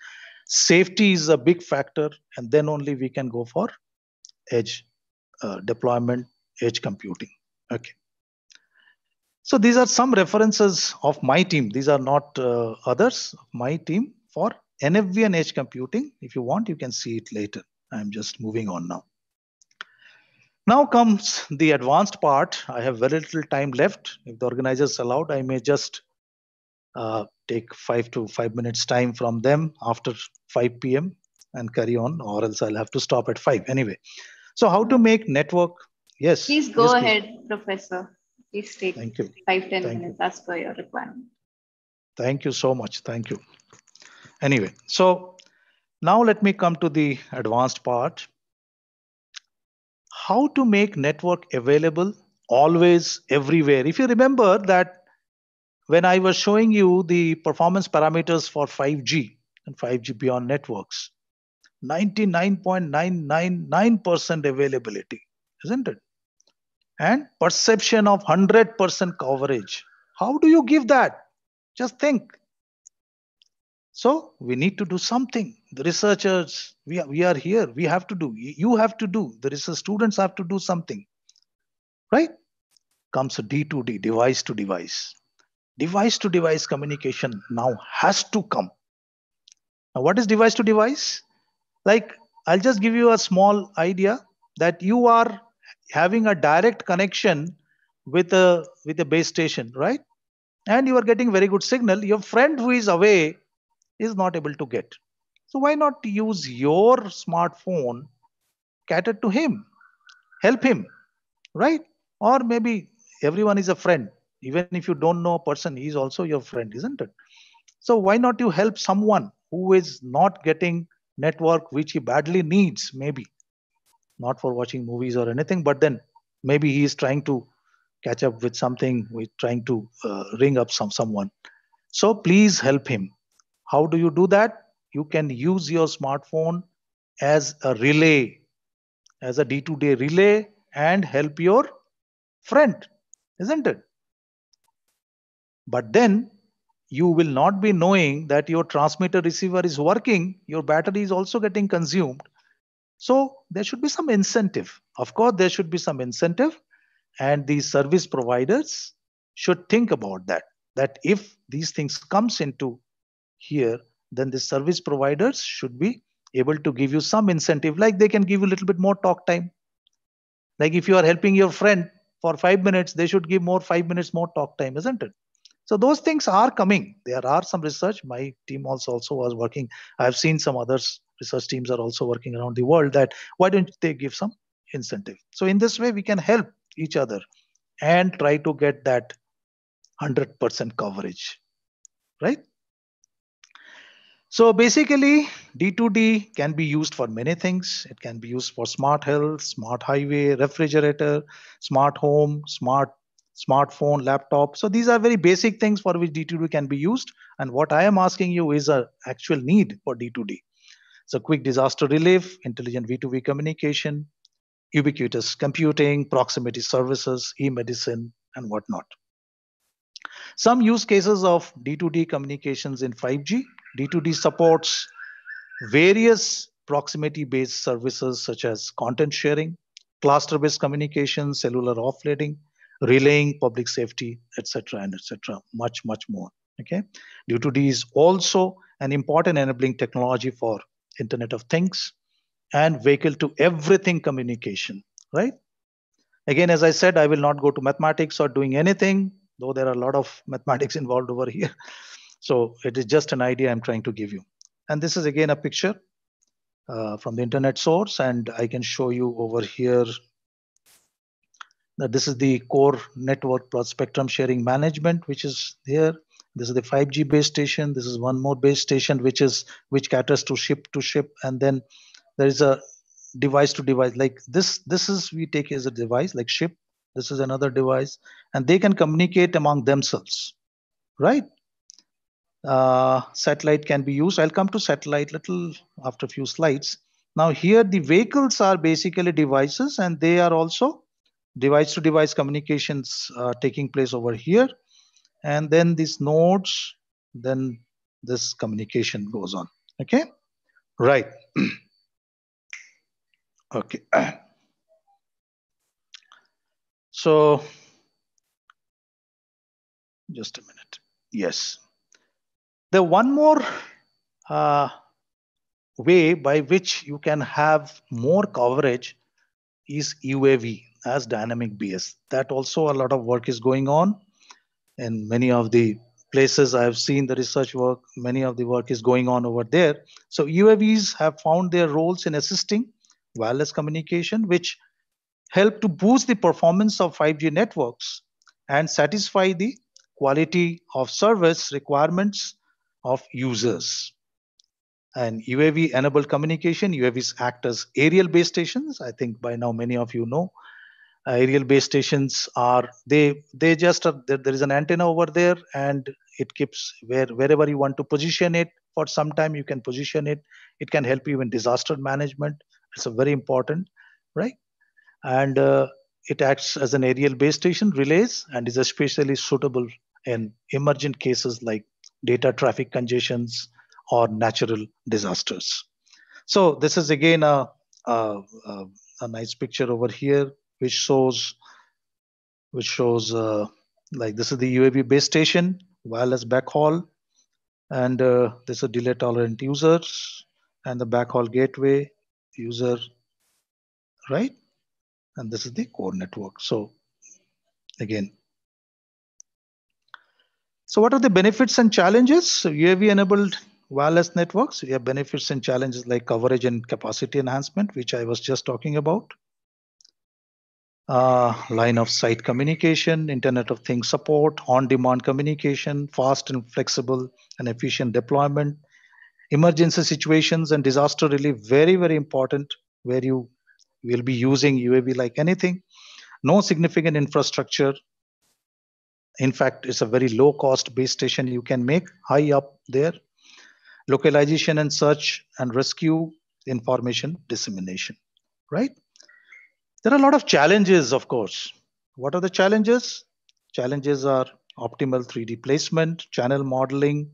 Safety is a big factor and then only we can go for edge uh, deployment, edge computing. Okay. So these are some references of my team. These are not uh, others, my team for NFV and edge computing. If you want, you can see it later. I'm just moving on now. Now comes the advanced part. I have very little time left. If the organizers allowed, I may just uh, take five to five minutes time from them after 5 p.m. and carry on, or else I'll have to stop at five anyway. So how to make network? Yes. Please go yes, ahead, please. Professor. Please Thank you. five, ten Thank minutes you. as per your requirement. Thank you so much. Thank you. Anyway, so now let me come to the advanced part. How to make network available always everywhere. If you remember that when I was showing you the performance parameters for 5G and 5G beyond networks, 99.999% availability, isn't it? and perception of 100% coverage. How do you give that? Just think. So we need to do something. The researchers, we are, we are here. We have to do. You have to do. The research students have to do something. Right? Comes D2D, device to device. Device to device communication now has to come. Now, what is device to device? Like, I'll just give you a small idea that you are having a direct connection with a with a base station, right? And you are getting very good signal. Your friend who is away is not able to get. So why not use your smartphone cater to him, help him, right? Or maybe everyone is a friend. Even if you don't know a person, he is also your friend, isn't it? So why not you help someone who is not getting network which he badly needs, maybe? not for watching movies or anything but then maybe he is trying to catch up with something we're trying to uh, ring up some someone so please help him how do you do that you can use your smartphone as a relay as a day-to-day relay and help your friend isn't it but then you will not be knowing that your transmitter receiver is working your battery is also getting consumed so there should be some incentive. Of course, there should be some incentive, and the service providers should think about that. That if these things comes into here, then the service providers should be able to give you some incentive, like they can give you a little bit more talk time. Like if you are helping your friend for five minutes, they should give more five minutes more talk time, isn't it? So those things are coming. There are some research. My team also also was working. I've seen some others research teams are also working around the world that why don't they give some incentive so in this way we can help each other and try to get that 100% coverage right so basically d2d can be used for many things it can be used for smart health smart highway refrigerator smart home smart smartphone laptop so these are very basic things for which d2d can be used and what i am asking you is a actual need for d2d so quick disaster relief, intelligent V2V communication, ubiquitous computing, proximity services, e-medicine, and whatnot. Some use cases of D2D communications in 5G. D2D supports various proximity-based services such as content sharing, cluster-based communication, cellular offloading, relaying, public safety, etc., and etc. Much, much more. Okay, D2D is also an important enabling technology for Internet of Things, and vehicle to everything communication, right? Again, as I said, I will not go to mathematics or doing anything, though there are a lot of mathematics involved over here. So it is just an idea I'm trying to give you. And this is again a picture uh, from the internet source, and I can show you over here that this is the core network plus spectrum sharing management, which is here this is the 5g base station this is one more base station which is which caters to ship to ship and then there is a device to device like this this is we take as a device like ship this is another device and they can communicate among themselves right uh, satellite can be used i'll come to satellite little after a few slides now here the vehicles are basically devices and they are also device to device communications uh, taking place over here and then these nodes, then this communication goes on. Okay, right. okay. So, just a minute. Yes. The one more uh, way by which you can have more coverage is UAV as dynamic BS. That also a lot of work is going on in many of the places I've seen the research work, many of the work is going on over there. So UAVs have found their roles in assisting wireless communication, which help to boost the performance of 5G networks and satisfy the quality of service requirements of users. And UAV enabled communication, UAVs act as aerial base stations. I think by now many of you know aerial base stations are they they just are there, there is an antenna over there and it keeps where wherever you want to position it for some time you can position it it can help you in disaster management it's a very important right and uh, it acts as an aerial base station relays and is especially suitable in emergent cases like data traffic congestions or natural disasters so this is again a, a, a, a nice picture over here which shows which shows uh, like this is the UAV base station, wireless backhaul, and uh, this is delay tolerant users and the backhaul gateway user, right? And this is the core network. So again, so what are the benefits and challenges? So UAV enabled wireless networks, we have benefits and challenges like coverage and capacity enhancement, which I was just talking about uh, line of sight communication, Internet of Things support, on demand communication, fast and flexible and efficient deployment, emergency situations and disaster relief, very, very important, where you will be using UAV like anything. No significant infrastructure. In fact, it's a very low cost base station you can make high up there. Localization and search and rescue information dissemination, right? There are a lot of challenges, of course. What are the challenges? Challenges are optimal 3D placement, channel modeling,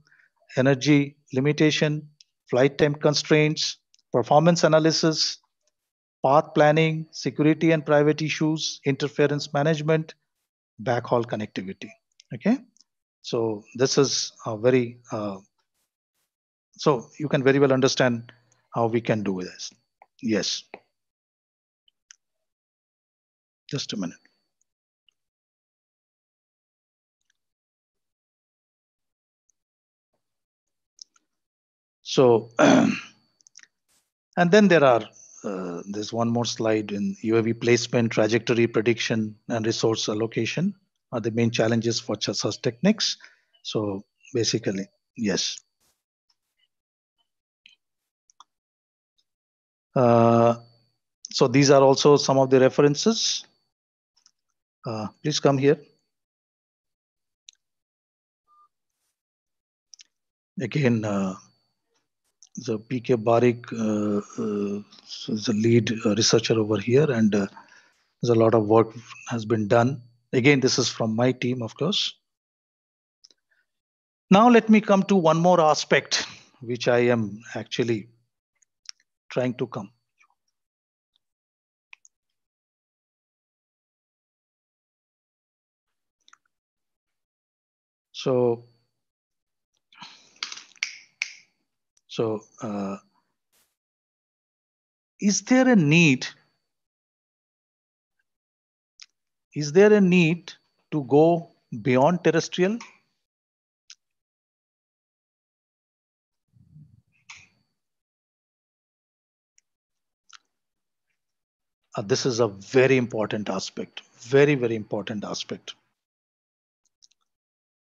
energy limitation, flight time constraints, performance analysis, path planning, security and private issues, interference management, backhaul connectivity. Okay, so this is a very uh, so you can very well understand how we can do this. Yes. Just a minute. So, and then there are, uh, there's one more slide in UAV placement, trajectory prediction, and resource allocation are the main challenges for such techniques. So basically, yes. Uh, so these are also some of the references. Uh, please come here. Again, uh, the PK Barik uh, uh, is the lead uh, researcher over here, and uh, there's a lot of work has been done. Again, this is from my team, of course. Now let me come to one more aspect, which I am actually trying to come. So, so uh, is there a need? Is there a need to go beyond terrestrial? Uh, this is a very important aspect, very, very important aspect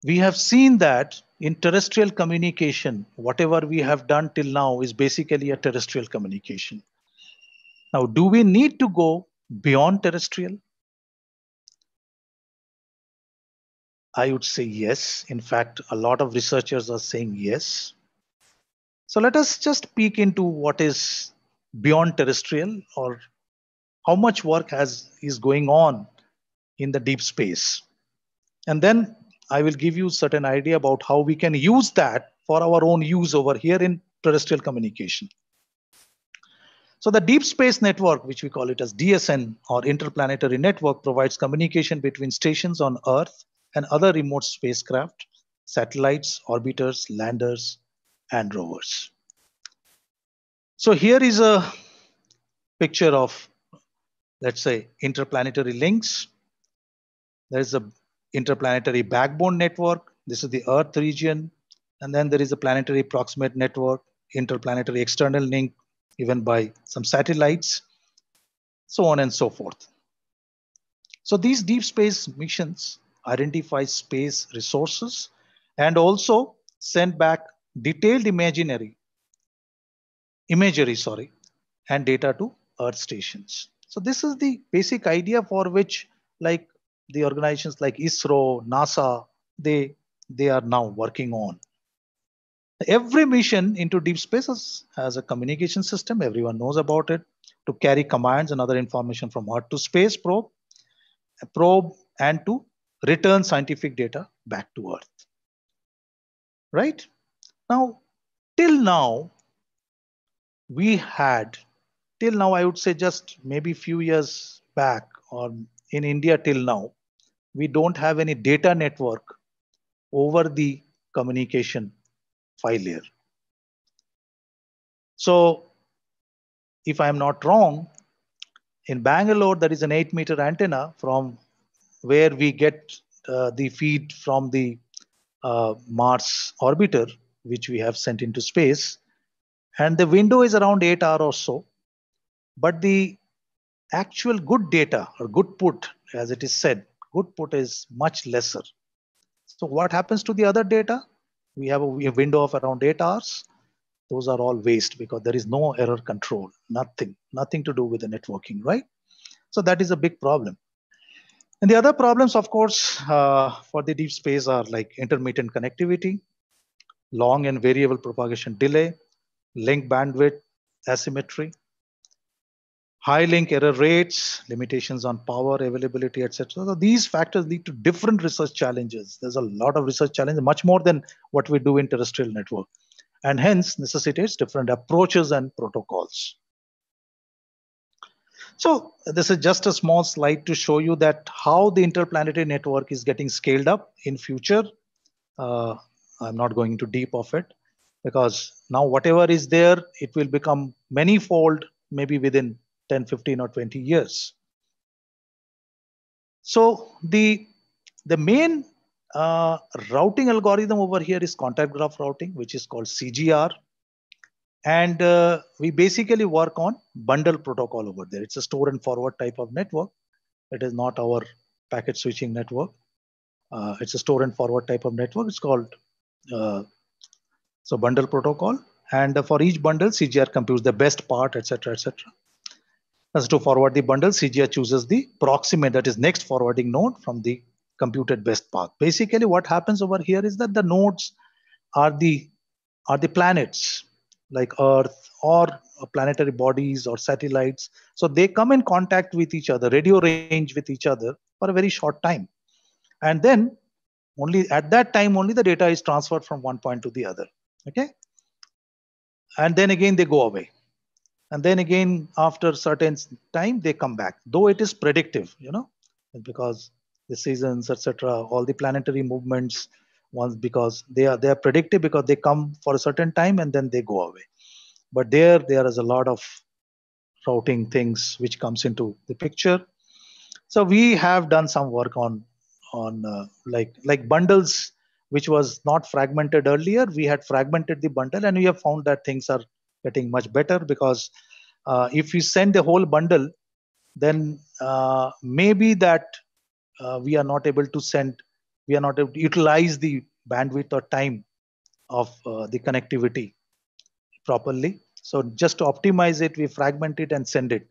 we have seen that in terrestrial communication, whatever we have done till now is basically a terrestrial communication. Now, do we need to go beyond terrestrial? I would say yes. In fact, a lot of researchers are saying yes. So let us just peek into what is beyond terrestrial or how much work has is going on in the deep space. And then I will give you certain idea about how we can use that for our own use over here in terrestrial communication. So the deep space network, which we call it as DSN or interplanetary network, provides communication between stations on Earth and other remote spacecraft, satellites, orbiters, landers, and rovers. So here is a picture of, let's say, interplanetary links. There is a interplanetary backbone network. This is the Earth region. And then there is a planetary proximate network, interplanetary external link, even by some satellites, so on and so forth. So these deep space missions identify space resources and also send back detailed imaginary, imagery, sorry, and data to Earth stations. So this is the basic idea for which like the organizations like ISRO, NASA, they, they are now working on. Every mission into deep spaces has a communication system. Everyone knows about it to carry commands and other information from Earth to space probe, probe, and to return scientific data back to Earth. Right? Now, till now, we had, till now, I would say just maybe few years back or in India till now, we don't have any data network over the communication file layer. So if I'm not wrong, in Bangalore, there is an eight meter antenna from where we get uh, the feed from the uh, Mars orbiter, which we have sent into space. And the window is around eight hours or so. But the actual good data or good put, as it is said, good put is much lesser. So what happens to the other data? We have a, window of around eight hours. Those are all waste because there is no error control, nothing, nothing to do with the networking, right? So that is a big problem. And the other problems, of course, uh, for the deep space are like intermittent connectivity, long and variable propagation delay, link bandwidth, asymmetry, high link error rates, limitations on power, availability, etc. So these factors lead to different research challenges. There's a lot of research challenges, much more than what we do in terrestrial network, and hence necessitates different approaches and protocols. So this is just a small slide to show you that how the interplanetary network is getting scaled up in future. Uh, I'm not going into deep of it because now whatever is there, it will become many fold maybe within 10, 15, or 20 years. So the, the main uh, routing algorithm over here is contact graph routing, which is called CGR. And uh, we basically work on bundle protocol over there. It's a store and forward type of network. It is not our packet switching network. Uh, it's a store and forward type of network. It's called uh, so bundle protocol. And uh, for each bundle, CGR computes the best part, etc., etc. As to forward the bundle, CGI chooses the proximate, that is next forwarding node from the computed best path. Basically, what happens over here is that the nodes are the are the planets like Earth or planetary bodies or satellites. So they come in contact with each other, radio range with each other for a very short time. And then only at that time only the data is transferred from one point to the other. Okay. And then again they go away and then again after certain time they come back though it is predictive you know because the seasons etc all the planetary movements once because they are they are predictive because they come for a certain time and then they go away but there there is a lot of routing things which comes into the picture so we have done some work on on uh, like like bundles which was not fragmented earlier we had fragmented the bundle and we have found that things are getting much better because uh, if we send the whole bundle, then uh, maybe that uh, we are not able to send, we are not able to utilize the bandwidth or time of uh, the connectivity properly. So just to optimize it, we fragment it and send it.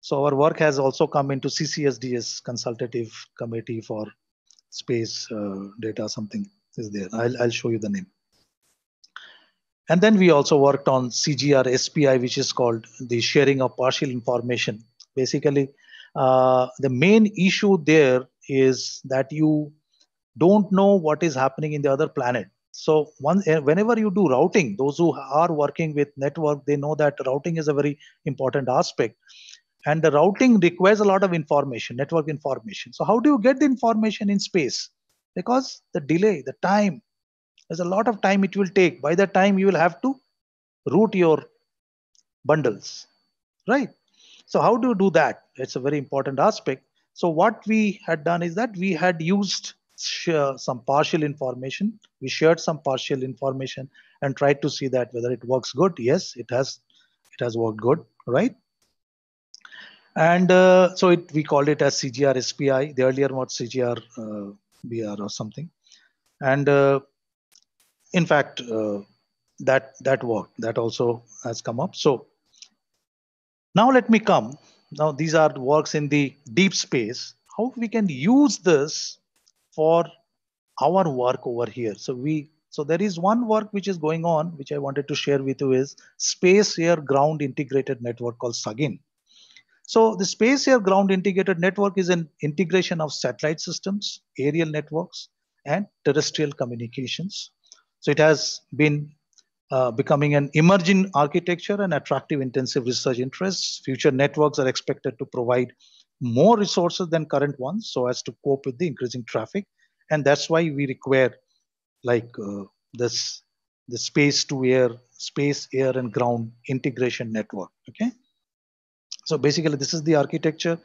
So our work has also come into CCSDS consultative committee for space uh, data something is there. I'll, I'll show you the name. And then we also worked on CGR SPI, which is called the sharing of partial information. Basically, uh, the main issue there is that you don't know what is happening in the other planet. So one, eh, whenever you do routing, those who are working with network, they know that routing is a very important aspect. And the routing requires a lot of information, network information. So how do you get the information in space? Because the delay, the time, there's a lot of time it will take by the time you will have to route your bundles right so how do you do that it's a very important aspect so what we had done is that we had used uh, some partial information we shared some partial information and tried to see that whether it works good yes it has it has worked good right and uh, so it, we called it as cgr spi the earlier was cgr uh, br or something and uh, in fact, uh, that that worked. That also has come up. So now let me come. Now these are works in the deep space. How we can use this for our work over here? So we so there is one work which is going on, which I wanted to share with you is space air ground integrated network called SAGIN. So the space air ground integrated network is an integration of satellite systems, aerial networks, and terrestrial communications so it has been uh, becoming an emerging architecture and attractive intensive research interests. Future networks are expected to provide more resources than current ones so as to cope with the increasing traffic. And that's why we require like uh, this the space to air, space, air and ground integration network, okay? So basically this is the architecture.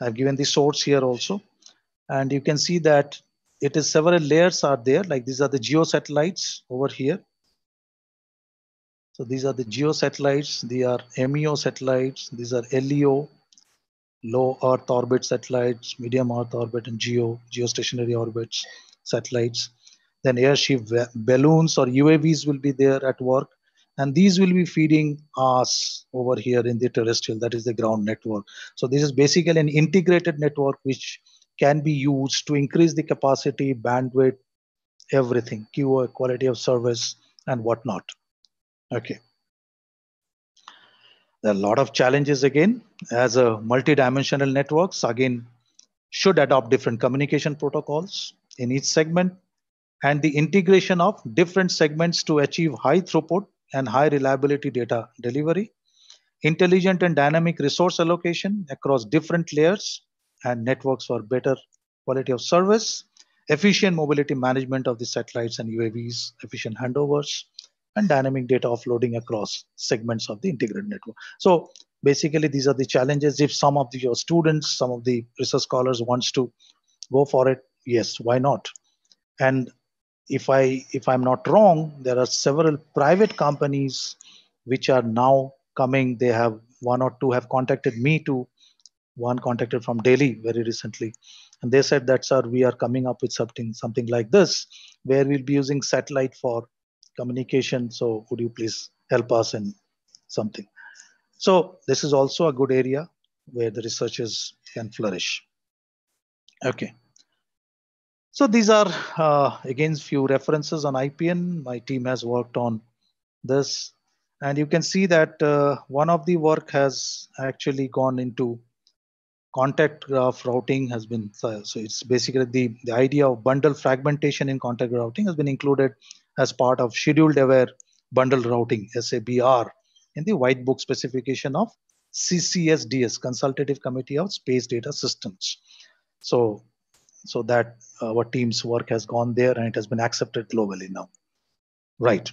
I've given the source here also. And you can see that it is several layers are there. Like these are the geo satellites over here. So these are the geo satellites. They are MEO satellites. These are LEO, low Earth orbit satellites, medium Earth orbit, and geo geostationary orbits satellites. Then airship balloons or UAVs will be there at work and these will be feeding us over here in the terrestrial that is the ground network so this is basically an integrated network which can be used to increase the capacity, bandwidth, everything, keyword, quality of service, and whatnot. Okay. There are a lot of challenges again as a multidimensional networks again should adopt different communication protocols in each segment and the integration of different segments to achieve high throughput and high reliability data delivery intelligent and dynamic resource allocation across different layers and networks for better quality of service, efficient mobility management of the satellites and UAVs, efficient handovers, and dynamic data offloading across segments of the integrated network. So basically, these are the challenges. If some of the, your students, some of the research scholars wants to go for it, yes, why not? And if I if I'm not wrong, there are several private companies which are now coming. They have one or two have contacted me to one contacted from Delhi very recently, and they said that sir, we are coming up with something something like this, where we'll be using satellite for communication. So would you please help us in something? So this is also a good area where the researchers can flourish. Okay. So these are uh, again few references on IPN. My team has worked on this, and you can see that uh, one of the work has actually gone into contact graph routing has been so it's basically the, the idea of bundle fragmentation in contact routing has been included as part of scheduled aware bundle routing SABR in the white book specification of CCSDS consultative committee of space data systems so so that our uh, team's work has gone there and it has been accepted globally now right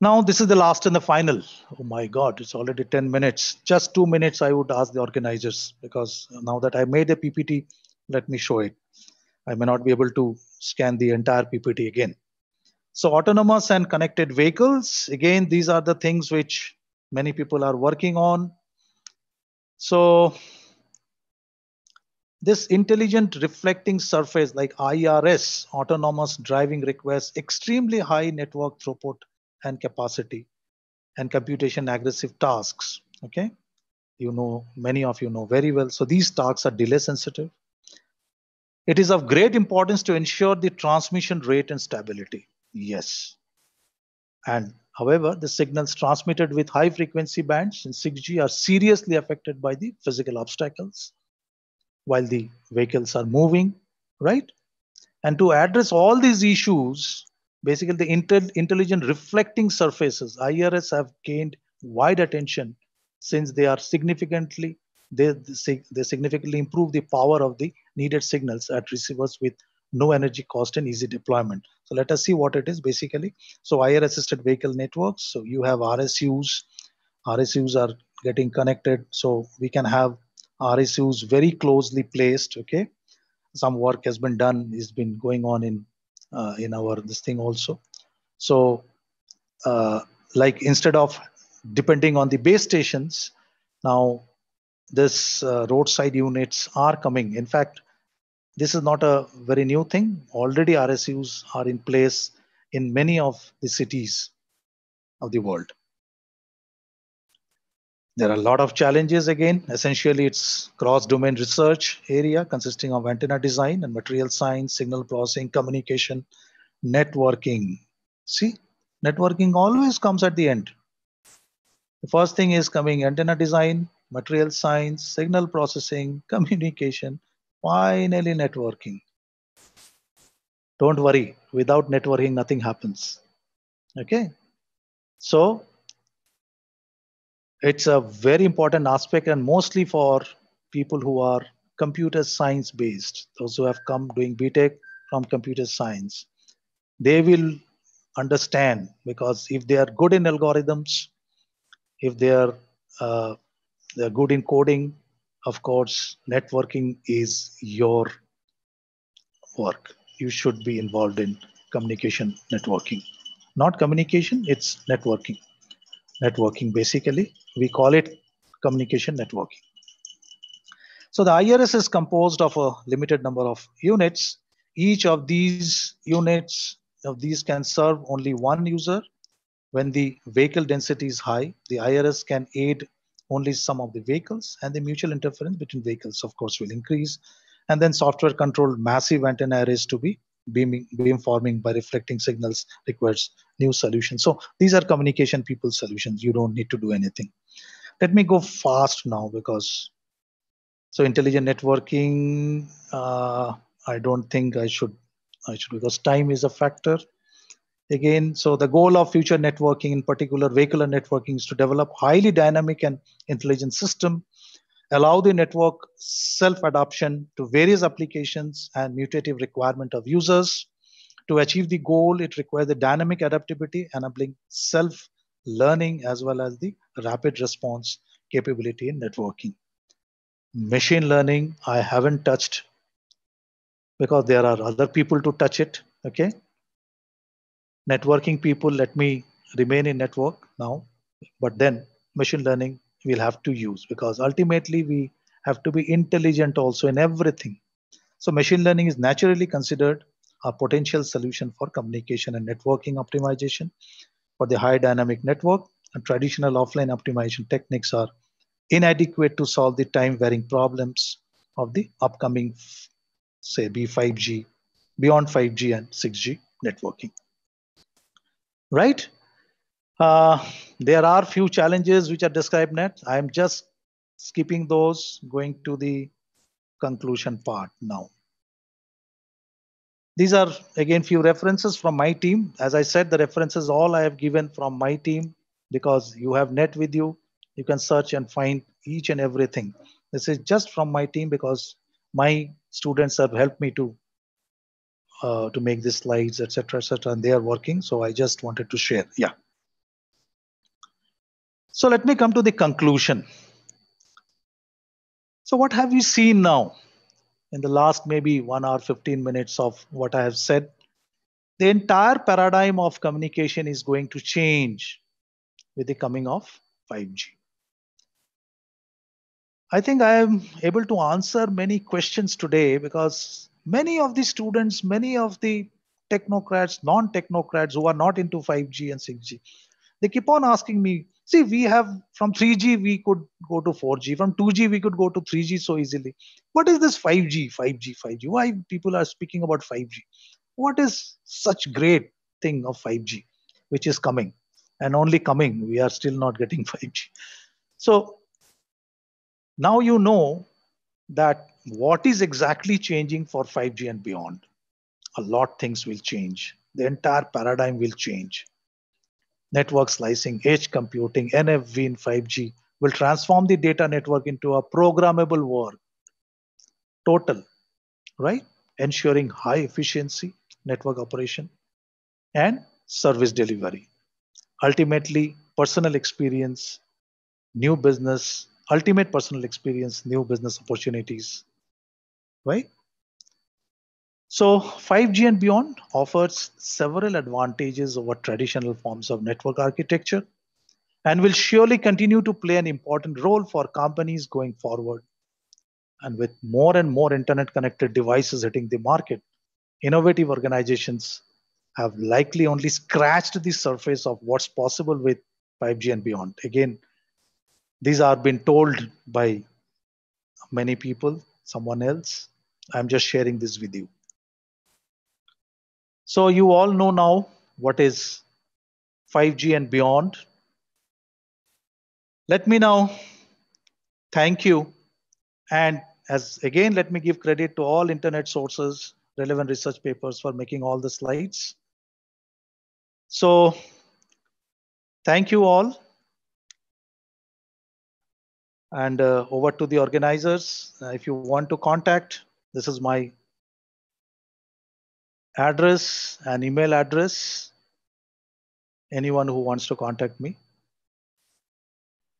now, this is the last and the final. Oh my God, it's already 10 minutes. Just two minutes, I would ask the organizers because now that I made a PPT, let me show it. I may not be able to scan the entire PPT again. So, autonomous and connected vehicles, again, these are the things which many people are working on. So, this intelligent reflecting surface like IRS, autonomous driving requires extremely high network throughput and capacity and computation aggressive tasks. Okay, you know, many of you know very well. So these tasks are delay sensitive. It is of great importance to ensure the transmission rate and stability. Yes. And however, the signals transmitted with high frequency bands in 6G are seriously affected by the physical obstacles while the vehicles are moving, right? And to address all these issues, basically the inter- intelligent reflecting surfaces irs have gained wide attention since they are significantly they, they significantly improve the power of the needed signals at receivers with no energy cost and easy deployment so let us see what it is basically so ir assisted vehicle networks so you have rsus rsus are getting connected so we can have rsus very closely placed okay some work has been done is been going on in uh, in our this thing also. So uh, like instead of depending on the base stations, now this uh, roadside units are coming. In fact, this is not a very new thing. Already RSUs are in place in many of the cities of the world. There are a lot of challenges again. Essentially, it's cross domain research area consisting of antenna design and material science, signal processing, communication, networking. See, networking always comes at the end. The first thing is coming antenna design, material science, signal processing, communication, finally networking. Don't worry, without networking, nothing happens. Okay? So it's a very important aspect and mostly for people who are computer science based those who have come doing btech from computer science they will understand because if they are good in algorithms if they are uh, they are good in coding of course networking is your work you should be involved in communication networking not communication it's networking networking basically we call it communication networking. So the IRS is composed of a limited number of units. Each of these units of these can serve only one user. When the vehicle density is high, the IRS can aid only some of the vehicles and the mutual interference between vehicles, of course, will increase. And then software controlled massive antenna arrays to be beaming, beamforming by reflecting signals requires new solutions. So these are communication people solutions. You don't need to do anything let me go fast now because so intelligent networking uh, i don't think i should i should because time is a factor again so the goal of future networking in particular vehicular networking is to develop highly dynamic and intelligent system allow the network self adoption to various applications and mutative requirement of users to achieve the goal it requires the dynamic adaptability enabling self learning as well as the rapid response capability in networking. Machine learning, I haven't touched because there are other people to touch it. Okay. Networking people, let me remain in network now, but then machine learning we'll have to use because ultimately we have to be intelligent also in everything. So machine learning is naturally considered a potential solution for communication and networking optimization for the high dynamic network, and traditional offline optimization techniques are inadequate to solve the time varying problems of the upcoming, say, B5G, beyond 5G and 6G networking. Right? Uh, there are few challenges which are described Net, I'm just skipping those, going to the conclusion part now. These are again few references from my team. As I said, the references all I have given from my team because you have net with you. You can search and find each and everything. This is just from my team because my students have helped me to uh, to make these slides, etc., etc., and they are working. So I just wanted to share. Yeah. So let me come to the conclusion. So what have we seen now? in the last maybe one hour, 15 minutes of what I have said, the entire paradigm of communication is going to change with the coming of 5G. I think I am able to answer many questions today because many of the students, many of the technocrats, non technocrats who are not into 5G and 6G, they keep on asking me, see we have from 3g we could go to 4g from 2g we could go to 3g so easily what is this 5g 5g 5g why people are speaking about 5g what is such great thing of 5g which is coming and only coming we are still not getting 5g so now you know that what is exactly changing for 5g and beyond a lot things will change the entire paradigm will change network slicing, edge computing, NFV in 5G will transform the data network into a programmable world. Total, right? Ensuring high efficiency network operation and service delivery. Ultimately, personal experience, new business, ultimate personal experience, new business opportunities, right? So 5G and beyond offers several advantages over traditional forms of network architecture and will surely continue to play an important role for companies going forward. And with more and more internet connected devices hitting the market, innovative organizations have likely only scratched the surface of what's possible with 5G and beyond. Again, these are being told by many people, someone else. I'm just sharing this with you. So you all know now what is 5G and beyond. Let me now thank you. And as again, let me give credit to all internet sources, relevant research papers for making all the slides. So thank you all. And uh, over to the organizers. Uh, if you want to contact, this is my address and email address, anyone who wants to contact me.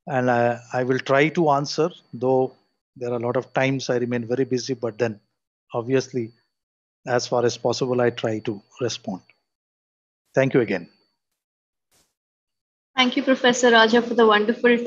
And I, I will try to answer, though there are a lot of times I remain very busy, but then obviously, as far as possible, I try to respond. Thank you again. Thank you, Professor Raja, for the wonderful talk.